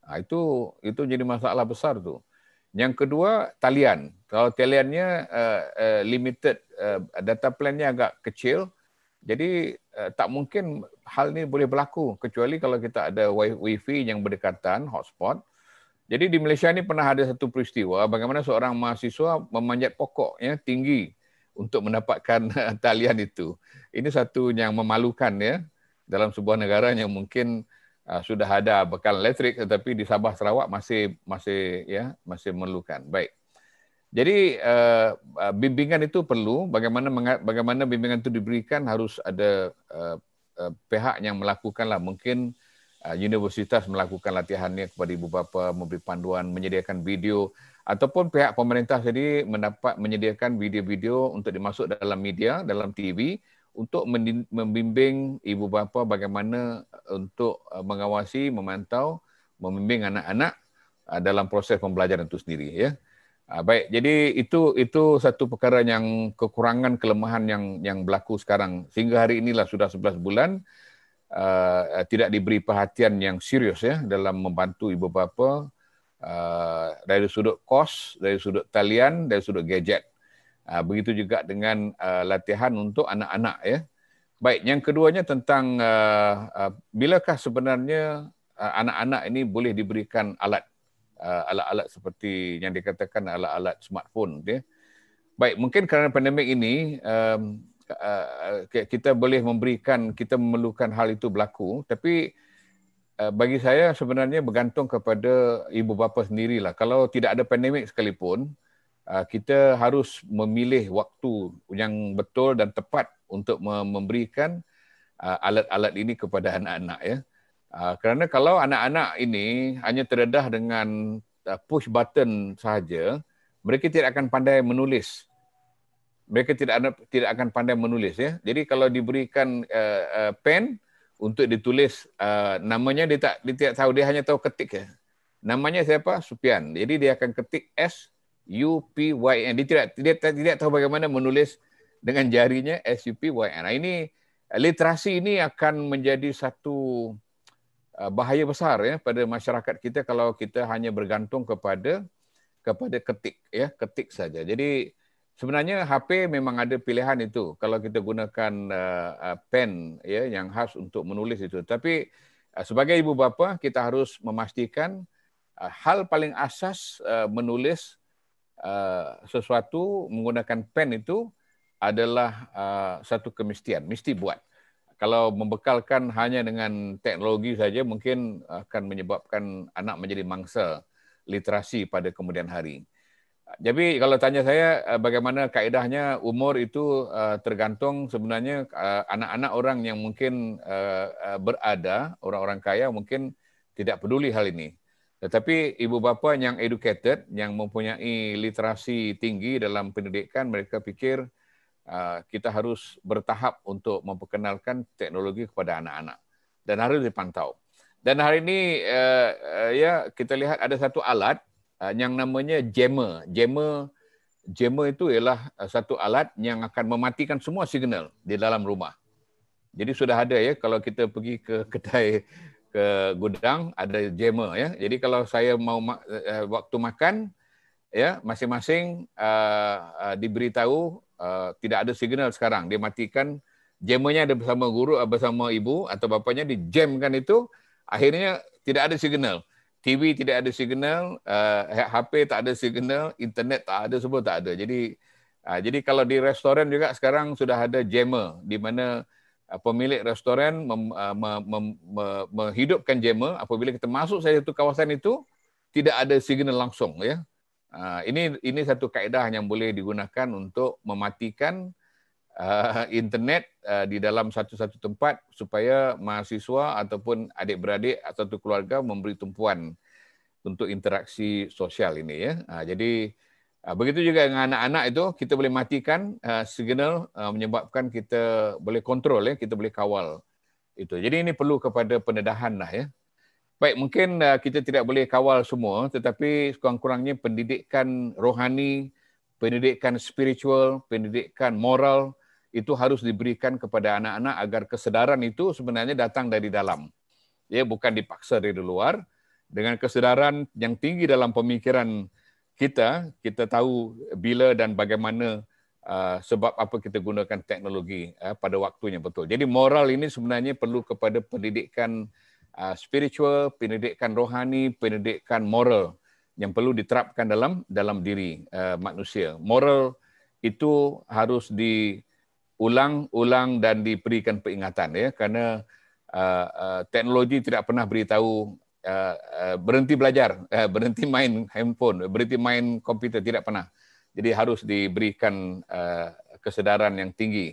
Speaker 1: Ha, itu itu jadi masalah besar tu. Yang kedua talian. Kalau taliannya uh, uh, limited uh, data plannya agak kecil, jadi uh, tak mungkin hal ini boleh berlaku kecuali kalau kita ada wifi yang berdekatan hotspot. Jadi di Malaysia ini pernah ada satu peristiwa bagaimana seorang mahasiswa memanjat pokok ya tinggi untuk mendapatkan talian itu. Ini satu yang memalukan ya dalam sebuah negara yang mungkin uh, sudah ada bekalan elektrik tetapi di Sabah Sarawak masih masih ya masih memerlukan. Baik. Jadi uh, bimbingan itu perlu bagaimana bagaimana bimbingan itu diberikan harus ada uh, uh, pihak yang melakukanlah mungkin uh, universitas melakukan latihannya kepada ibu bapa memberi panduan menyediakan video ataupun pihak pemerintah sendiri mendapat menyediakan video-video untuk dimasuk dalam media dalam TV untuk membimbing ibu bapa bagaimana eh, untuk eh, mengawasi, memantau, membimbing anak-anak eh, dalam proses pembelajaran itu sendiri ya. Ah, baik, jadi itu itu satu perkara yang kekurangan kelemahan yang yang berlaku sekarang sehingga hari inilah sudah 11 bulan uh, tidak diberi perhatian yang serius ya dalam membantu ibu bapa uh, dari sudut kos, dari sudut talian, dari sudut gadget. Ah, begitu juga dengan ah, latihan untuk anak-anak ya. Baik, yang keduanya tentang ah, bilakah sebenarnya anak-anak ini boleh diberikan alat alat-alat seperti yang dikatakan alat-alat smartphone ya. Baik, mungkin kerana pandemik ini kita boleh memberikan kita memerlukan hal itu berlaku tapi bagi saya sebenarnya bergantung kepada ibu bapa sendirilah. Kalau tidak ada pandemik sekalipun, Ah, kita harus memilih waktu yang betul dan tepat untuk memberikan ah, alat-alat ini kepada anak-anak ya. Ah, kerana kalau anak-anak ini hanya terdedah dengan push button sahaja, mereka tidak akan pandai menulis. Mereka tidak tidak akan pandai menulis ya. Jadi kalau diberikan eh, eh, pen untuk ditulis namanya dia tak dia tidak tahu dia hanya tahu ketik ya. Namanya siapa? Supian. Jadi dia akan ketik S U P Y N. Dia tidak dia tidak tahu bagaimana menulis dengan jarinya S U P Y N. Ini literasi ini akan menjadi satu uh, bahaya besar ya pada masyarakat kita kalau kita hanya bergantung kepada kepada ketik ya ketik saja. Jadi sebenarnya HP memang ada pilihan itu kalau kita gunakan uh, uh, pen ya yang khas untuk menulis itu. Tapi uh, sebagai ibu bapa kita harus memastikan uh, hal paling asas uh, menulis Uh, sesuatu menggunakan pen itu adalah uh, satu kemestian, mesti buat. Kalau membekalkan hanya dengan teknologi saja mungkin akan menyebabkan anak menjadi mangsa literasi pada kemudian hari. Jadi kalau tanya saya uh, bagaimana kaedahnya umur itu tergantung sebenarnya anak-anak orang yang mungkin berada, orang-orang kaya mungkin tidak peduli hal ini. Tetapi ibu bapa yang educated, yang mempunyai literasi tinggi dalam pendidikan, mereka fikir uh, kita harus bertahap untuk memperkenalkan teknologi kepada anak-anak dan harus dipantau. Dan hari ini uh, uh, ya kita lihat ada satu alat yang namanya jammer. Jammer jammer itu ialah satu alat yang akan mematikan semua signal di dalam rumah. Jadi sudah ada ya kalau kita pergi ke kedai ke gudang ada jammer ya. Jadi kalau saya mau ma- eh, waktu makan ya masing-masing uh, uh, diberitahu uh, tidak ada signal sekarang. Dia matikan jammernya ada bersama guru atau bersama ibu atau bapaknya di jamkan itu akhirnya tidak ada signal. TV tidak ada signal, uh, HP tak ada signal, internet tak ada semua tak ada. Jadi uh, jadi kalau di restoran juga sekarang sudah ada jammer di mana Ah, pemilik restoran mem, mem, ah, mem, mem, menghidupkan apabila kita masuk saja satu kawasan itu tidak ada signal langsung ya. Ah, ini ini satu kaedah yang boleh digunakan untuk mematikan internet di dalam satu-satu tempat supaya mahasiswa ataupun adik-beradik atau keluarga memberi tumpuan untuk interaksi sosial ini ya. jadi Ah, begitu juga dengan anak-anak itu, kita boleh matikan ah, signal ah, menyebabkan kita boleh kontrol, ya, kita boleh kawal. itu. Jadi ini perlu kepada pendedahan. Lah, ya. Baik, mungkin kita tidak boleh kawal semua, tetapi sekurang-kurangnya pendidikan rohani, pendidikan spiritual, pendidikan moral, itu harus diberikan kepada anak-anak agar kesedaran itu sebenarnya datang dari dalam. Ya, bukan dipaksa dari luar. Dengan kesedaran yang tinggi dalam pemikiran anak kita kita tahu bila dan bagaimana uh, sebab apa kita gunakan teknologi uh, pada waktunya betul. Jadi moral ini sebenarnya perlu kepada pendidikan uh, spiritual, pendidikan rohani, pendidikan moral yang perlu diterapkan dalam dalam diri uh, manusia. Moral itu harus diulang-ulang dan diberikan peringatan ya karena uh, uh, teknologi tidak pernah beritahu Eh, eh, berhenti belajar, eh, berhenti main handphone, berhenti main komputer tidak pernah. Jadi harus diberikan kesedaran yang tinggi.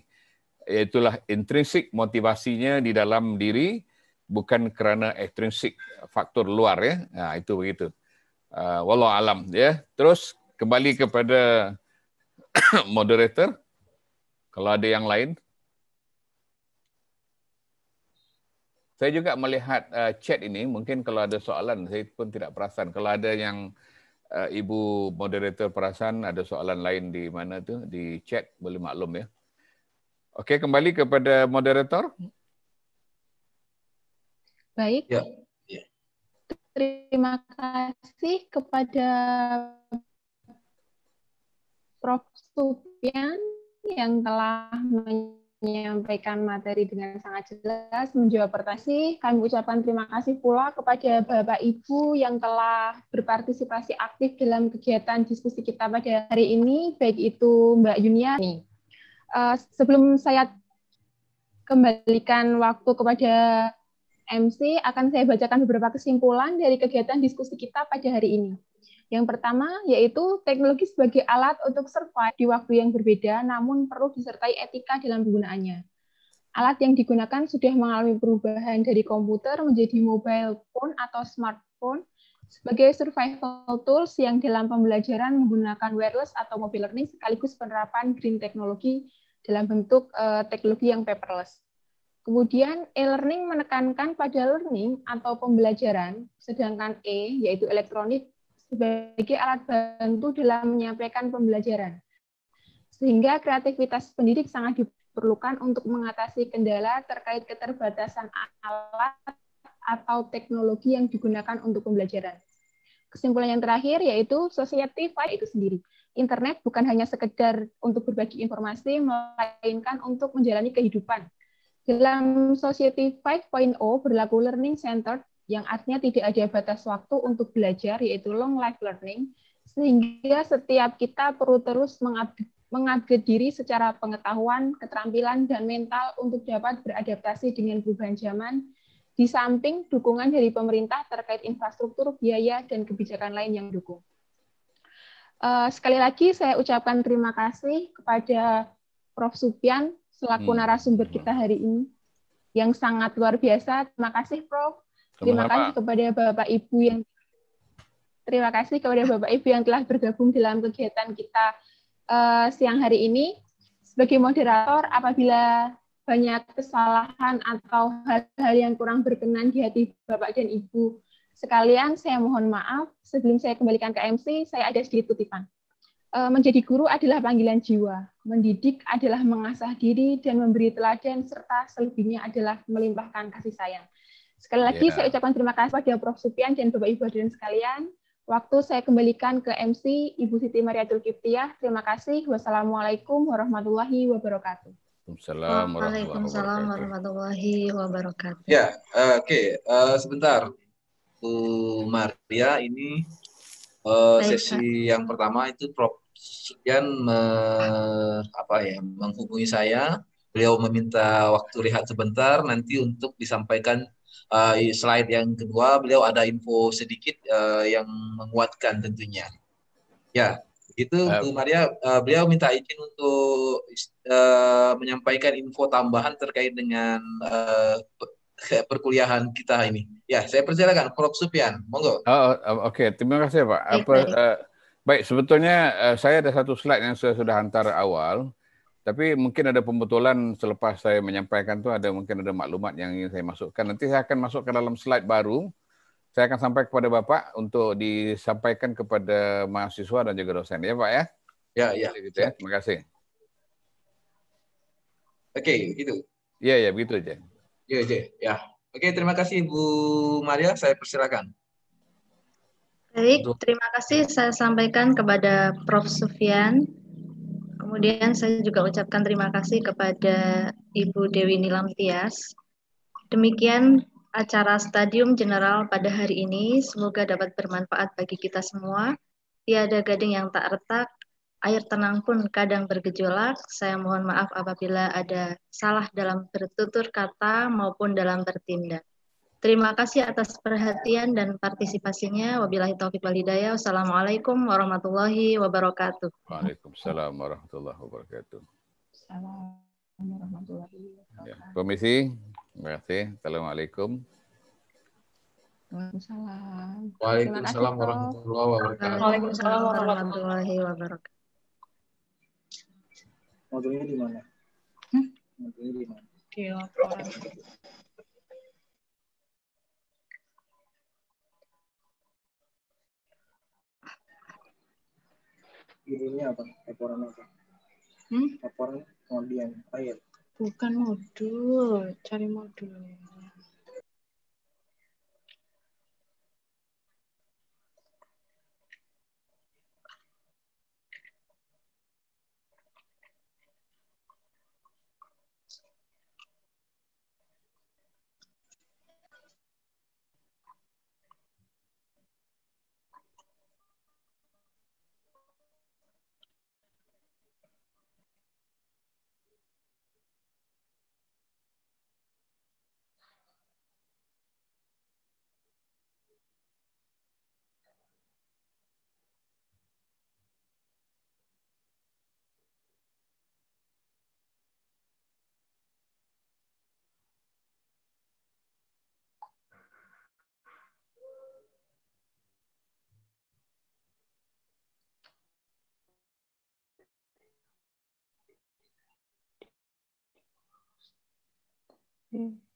Speaker 1: Itulah intrinsik motivasinya di dalam diri bukan kerana ekstrinsik faktor luar ya. Nah, ha, itu begitu. Uh, Wallah alam ya. Terus kembali kepada moderator. Kalau ada yang lain. Saya juga melihat uh, chat ini, mungkin kalau ada soalan, saya pun tidak perasan. Kalau ada yang uh, Ibu Moderator perasan, ada soalan lain di mana tu di chat, boleh maklum ya. Okey, kembali kepada Moderator.
Speaker 3: Baik. Ya. Terima kasih kepada Prof. Supian yang telah menyampaikan menyampaikan materi dengan sangat jelas, menjawab pertanyaan Kami ucapkan terima kasih pula kepada Bapak Ibu yang telah berpartisipasi aktif dalam kegiatan diskusi kita pada hari ini, baik itu Mbak Yunia. Uh, sebelum saya kembalikan waktu kepada MC, akan saya bacakan beberapa kesimpulan dari kegiatan diskusi kita pada hari ini. Yang pertama yaitu teknologi sebagai alat untuk survive di waktu yang berbeda namun perlu disertai etika dalam penggunaannya. Alat yang digunakan sudah mengalami perubahan dari komputer menjadi mobile phone atau smartphone sebagai survival tools yang dalam pembelajaran menggunakan wireless atau mobile learning sekaligus penerapan green teknologi dalam bentuk uh, teknologi yang paperless. Kemudian e-learning menekankan pada learning atau pembelajaran, sedangkan e yaitu elektronik sebagai alat bantu dalam menyampaikan pembelajaran. Sehingga kreativitas pendidik sangat diperlukan untuk mengatasi kendala terkait keterbatasan alat atau teknologi yang digunakan untuk pembelajaran. Kesimpulan yang terakhir yaitu society file itu sendiri. Internet bukan hanya sekedar untuk berbagi informasi, melainkan untuk menjalani kehidupan. Dalam Society 5.0 berlaku learning centered yang artinya tidak ada batas waktu untuk belajar, yaitu long life learning, sehingga setiap kita perlu terus mengupdate diri secara pengetahuan, keterampilan, dan mental untuk dapat beradaptasi dengan perubahan zaman, di samping dukungan dari pemerintah terkait infrastruktur, biaya, dan kebijakan lain yang dukung. Eh, sekali lagi saya ucapkan terima kasih kepada Prof. Supian selaku hmm. narasumber kita hari ini yang sangat luar biasa. Terima kasih Prof. Terima Sama-sama. kasih kepada Bapak Ibu yang terima kasih kepada Bapak Ibu yang telah bergabung dalam kegiatan kita uh, siang hari ini. Sebagai moderator, apabila banyak kesalahan atau hal-hal yang kurang berkenan di hati Bapak dan Ibu sekalian, saya mohon maaf. Sebelum saya kembalikan ke MC, saya ada sedikit kutipan. Eh, menjadi guru adalah panggilan jiwa, mendidik adalah mengasah diri dan memberi teladan, serta selebihnya adalah melimpahkan kasih sayang. Sekali lagi yeah. saya ucapkan terima kasih kepada Prof. Supian dan Bapak Ibu hadirin sekalian. Waktu saya kembalikan ke MC Ibu Siti Mariatul Kiptiah. Terima kasih. Wassalamualaikum warahmatullahi wabarakatuh.
Speaker 1: Assalamualaikum
Speaker 3: warahmatullahi wabarakatuh.
Speaker 1: Ya, eh, oke. Okay. Uh, eh, sebentar. Bu
Speaker 2: Maria, ini uh, Baik, sesi Pak. yang pertama itu Prof. Supian me, apa ya, menghubungi saya. Beliau meminta waktu rehat sebentar nanti untuk disampaikan uh, slide yang kedua beliau ada info sedikit uh, yang menguatkan tentunya. Ya, itu Bu ya. Maria uh, beliau minta izin untuk uh, menyampaikan info tambahan terkait dengan uh, perkuliahan kita ini. Ya, saya persilakan Prof Supian, monggo. Oh,
Speaker 1: oh oke, okay. terima kasih Pak. Baik, Apa, Uh, baik sebetulnya uh, saya ada satu slide yang saya sudah hantar awal tapi mungkin ada pembetulan selepas saya menyampaikan itu ada mungkin ada maklumat yang ingin saya masukkan. Nanti saya akan masuk ke dalam slide baru. Saya akan sampai kepada Bapak untuk disampaikan kepada mahasiswa dan juga dosen ya Pak ya. Ya, ya. Gitu ya. Terima kasih. Oke, okay, begitu. Ya, ya, begitu aja. Ya aja. Ya,
Speaker 2: ya. Oke, okay, terima kasih Bu Maria. Saya persilakan. Baik, terima kasih saya sampaikan kepada Prof. Sufian. Kemudian saya juga ucapkan terima kasih kepada Ibu Dewi Nilam Tias. Demikian acara Stadium General pada hari ini. Semoga dapat bermanfaat bagi kita semua. Tiada gading yang tak retak, air tenang pun kadang bergejolak. Saya mohon maaf apabila ada salah dalam bertutur kata maupun dalam bertindak. Terima kasih atas perhatian dan partisipasinya. Wabillahi taufiq wal hidayah. Wassalamualaikum warahmatullahi wabarakatuh.
Speaker 1: Waalaikumsalam warahmatullahi wabarakatuh. Assalamualaikum warahmatullahi wabarakatuh. komisi, ya, terima kasih. Assalamualaikum.
Speaker 3: Waalaikumsalam.
Speaker 1: Waalaikumsalam warahmatullahi wabarakatuh.
Speaker 2: Waalaikumsalam warahmatullahi wabarakatuh. Modulnya di mana? Hmm? Modulnya di mana? Oke,
Speaker 4: judulnya apa laporan apa hmm? laporan kemudian trial oh
Speaker 3: bukan modul cari modulnya Mm.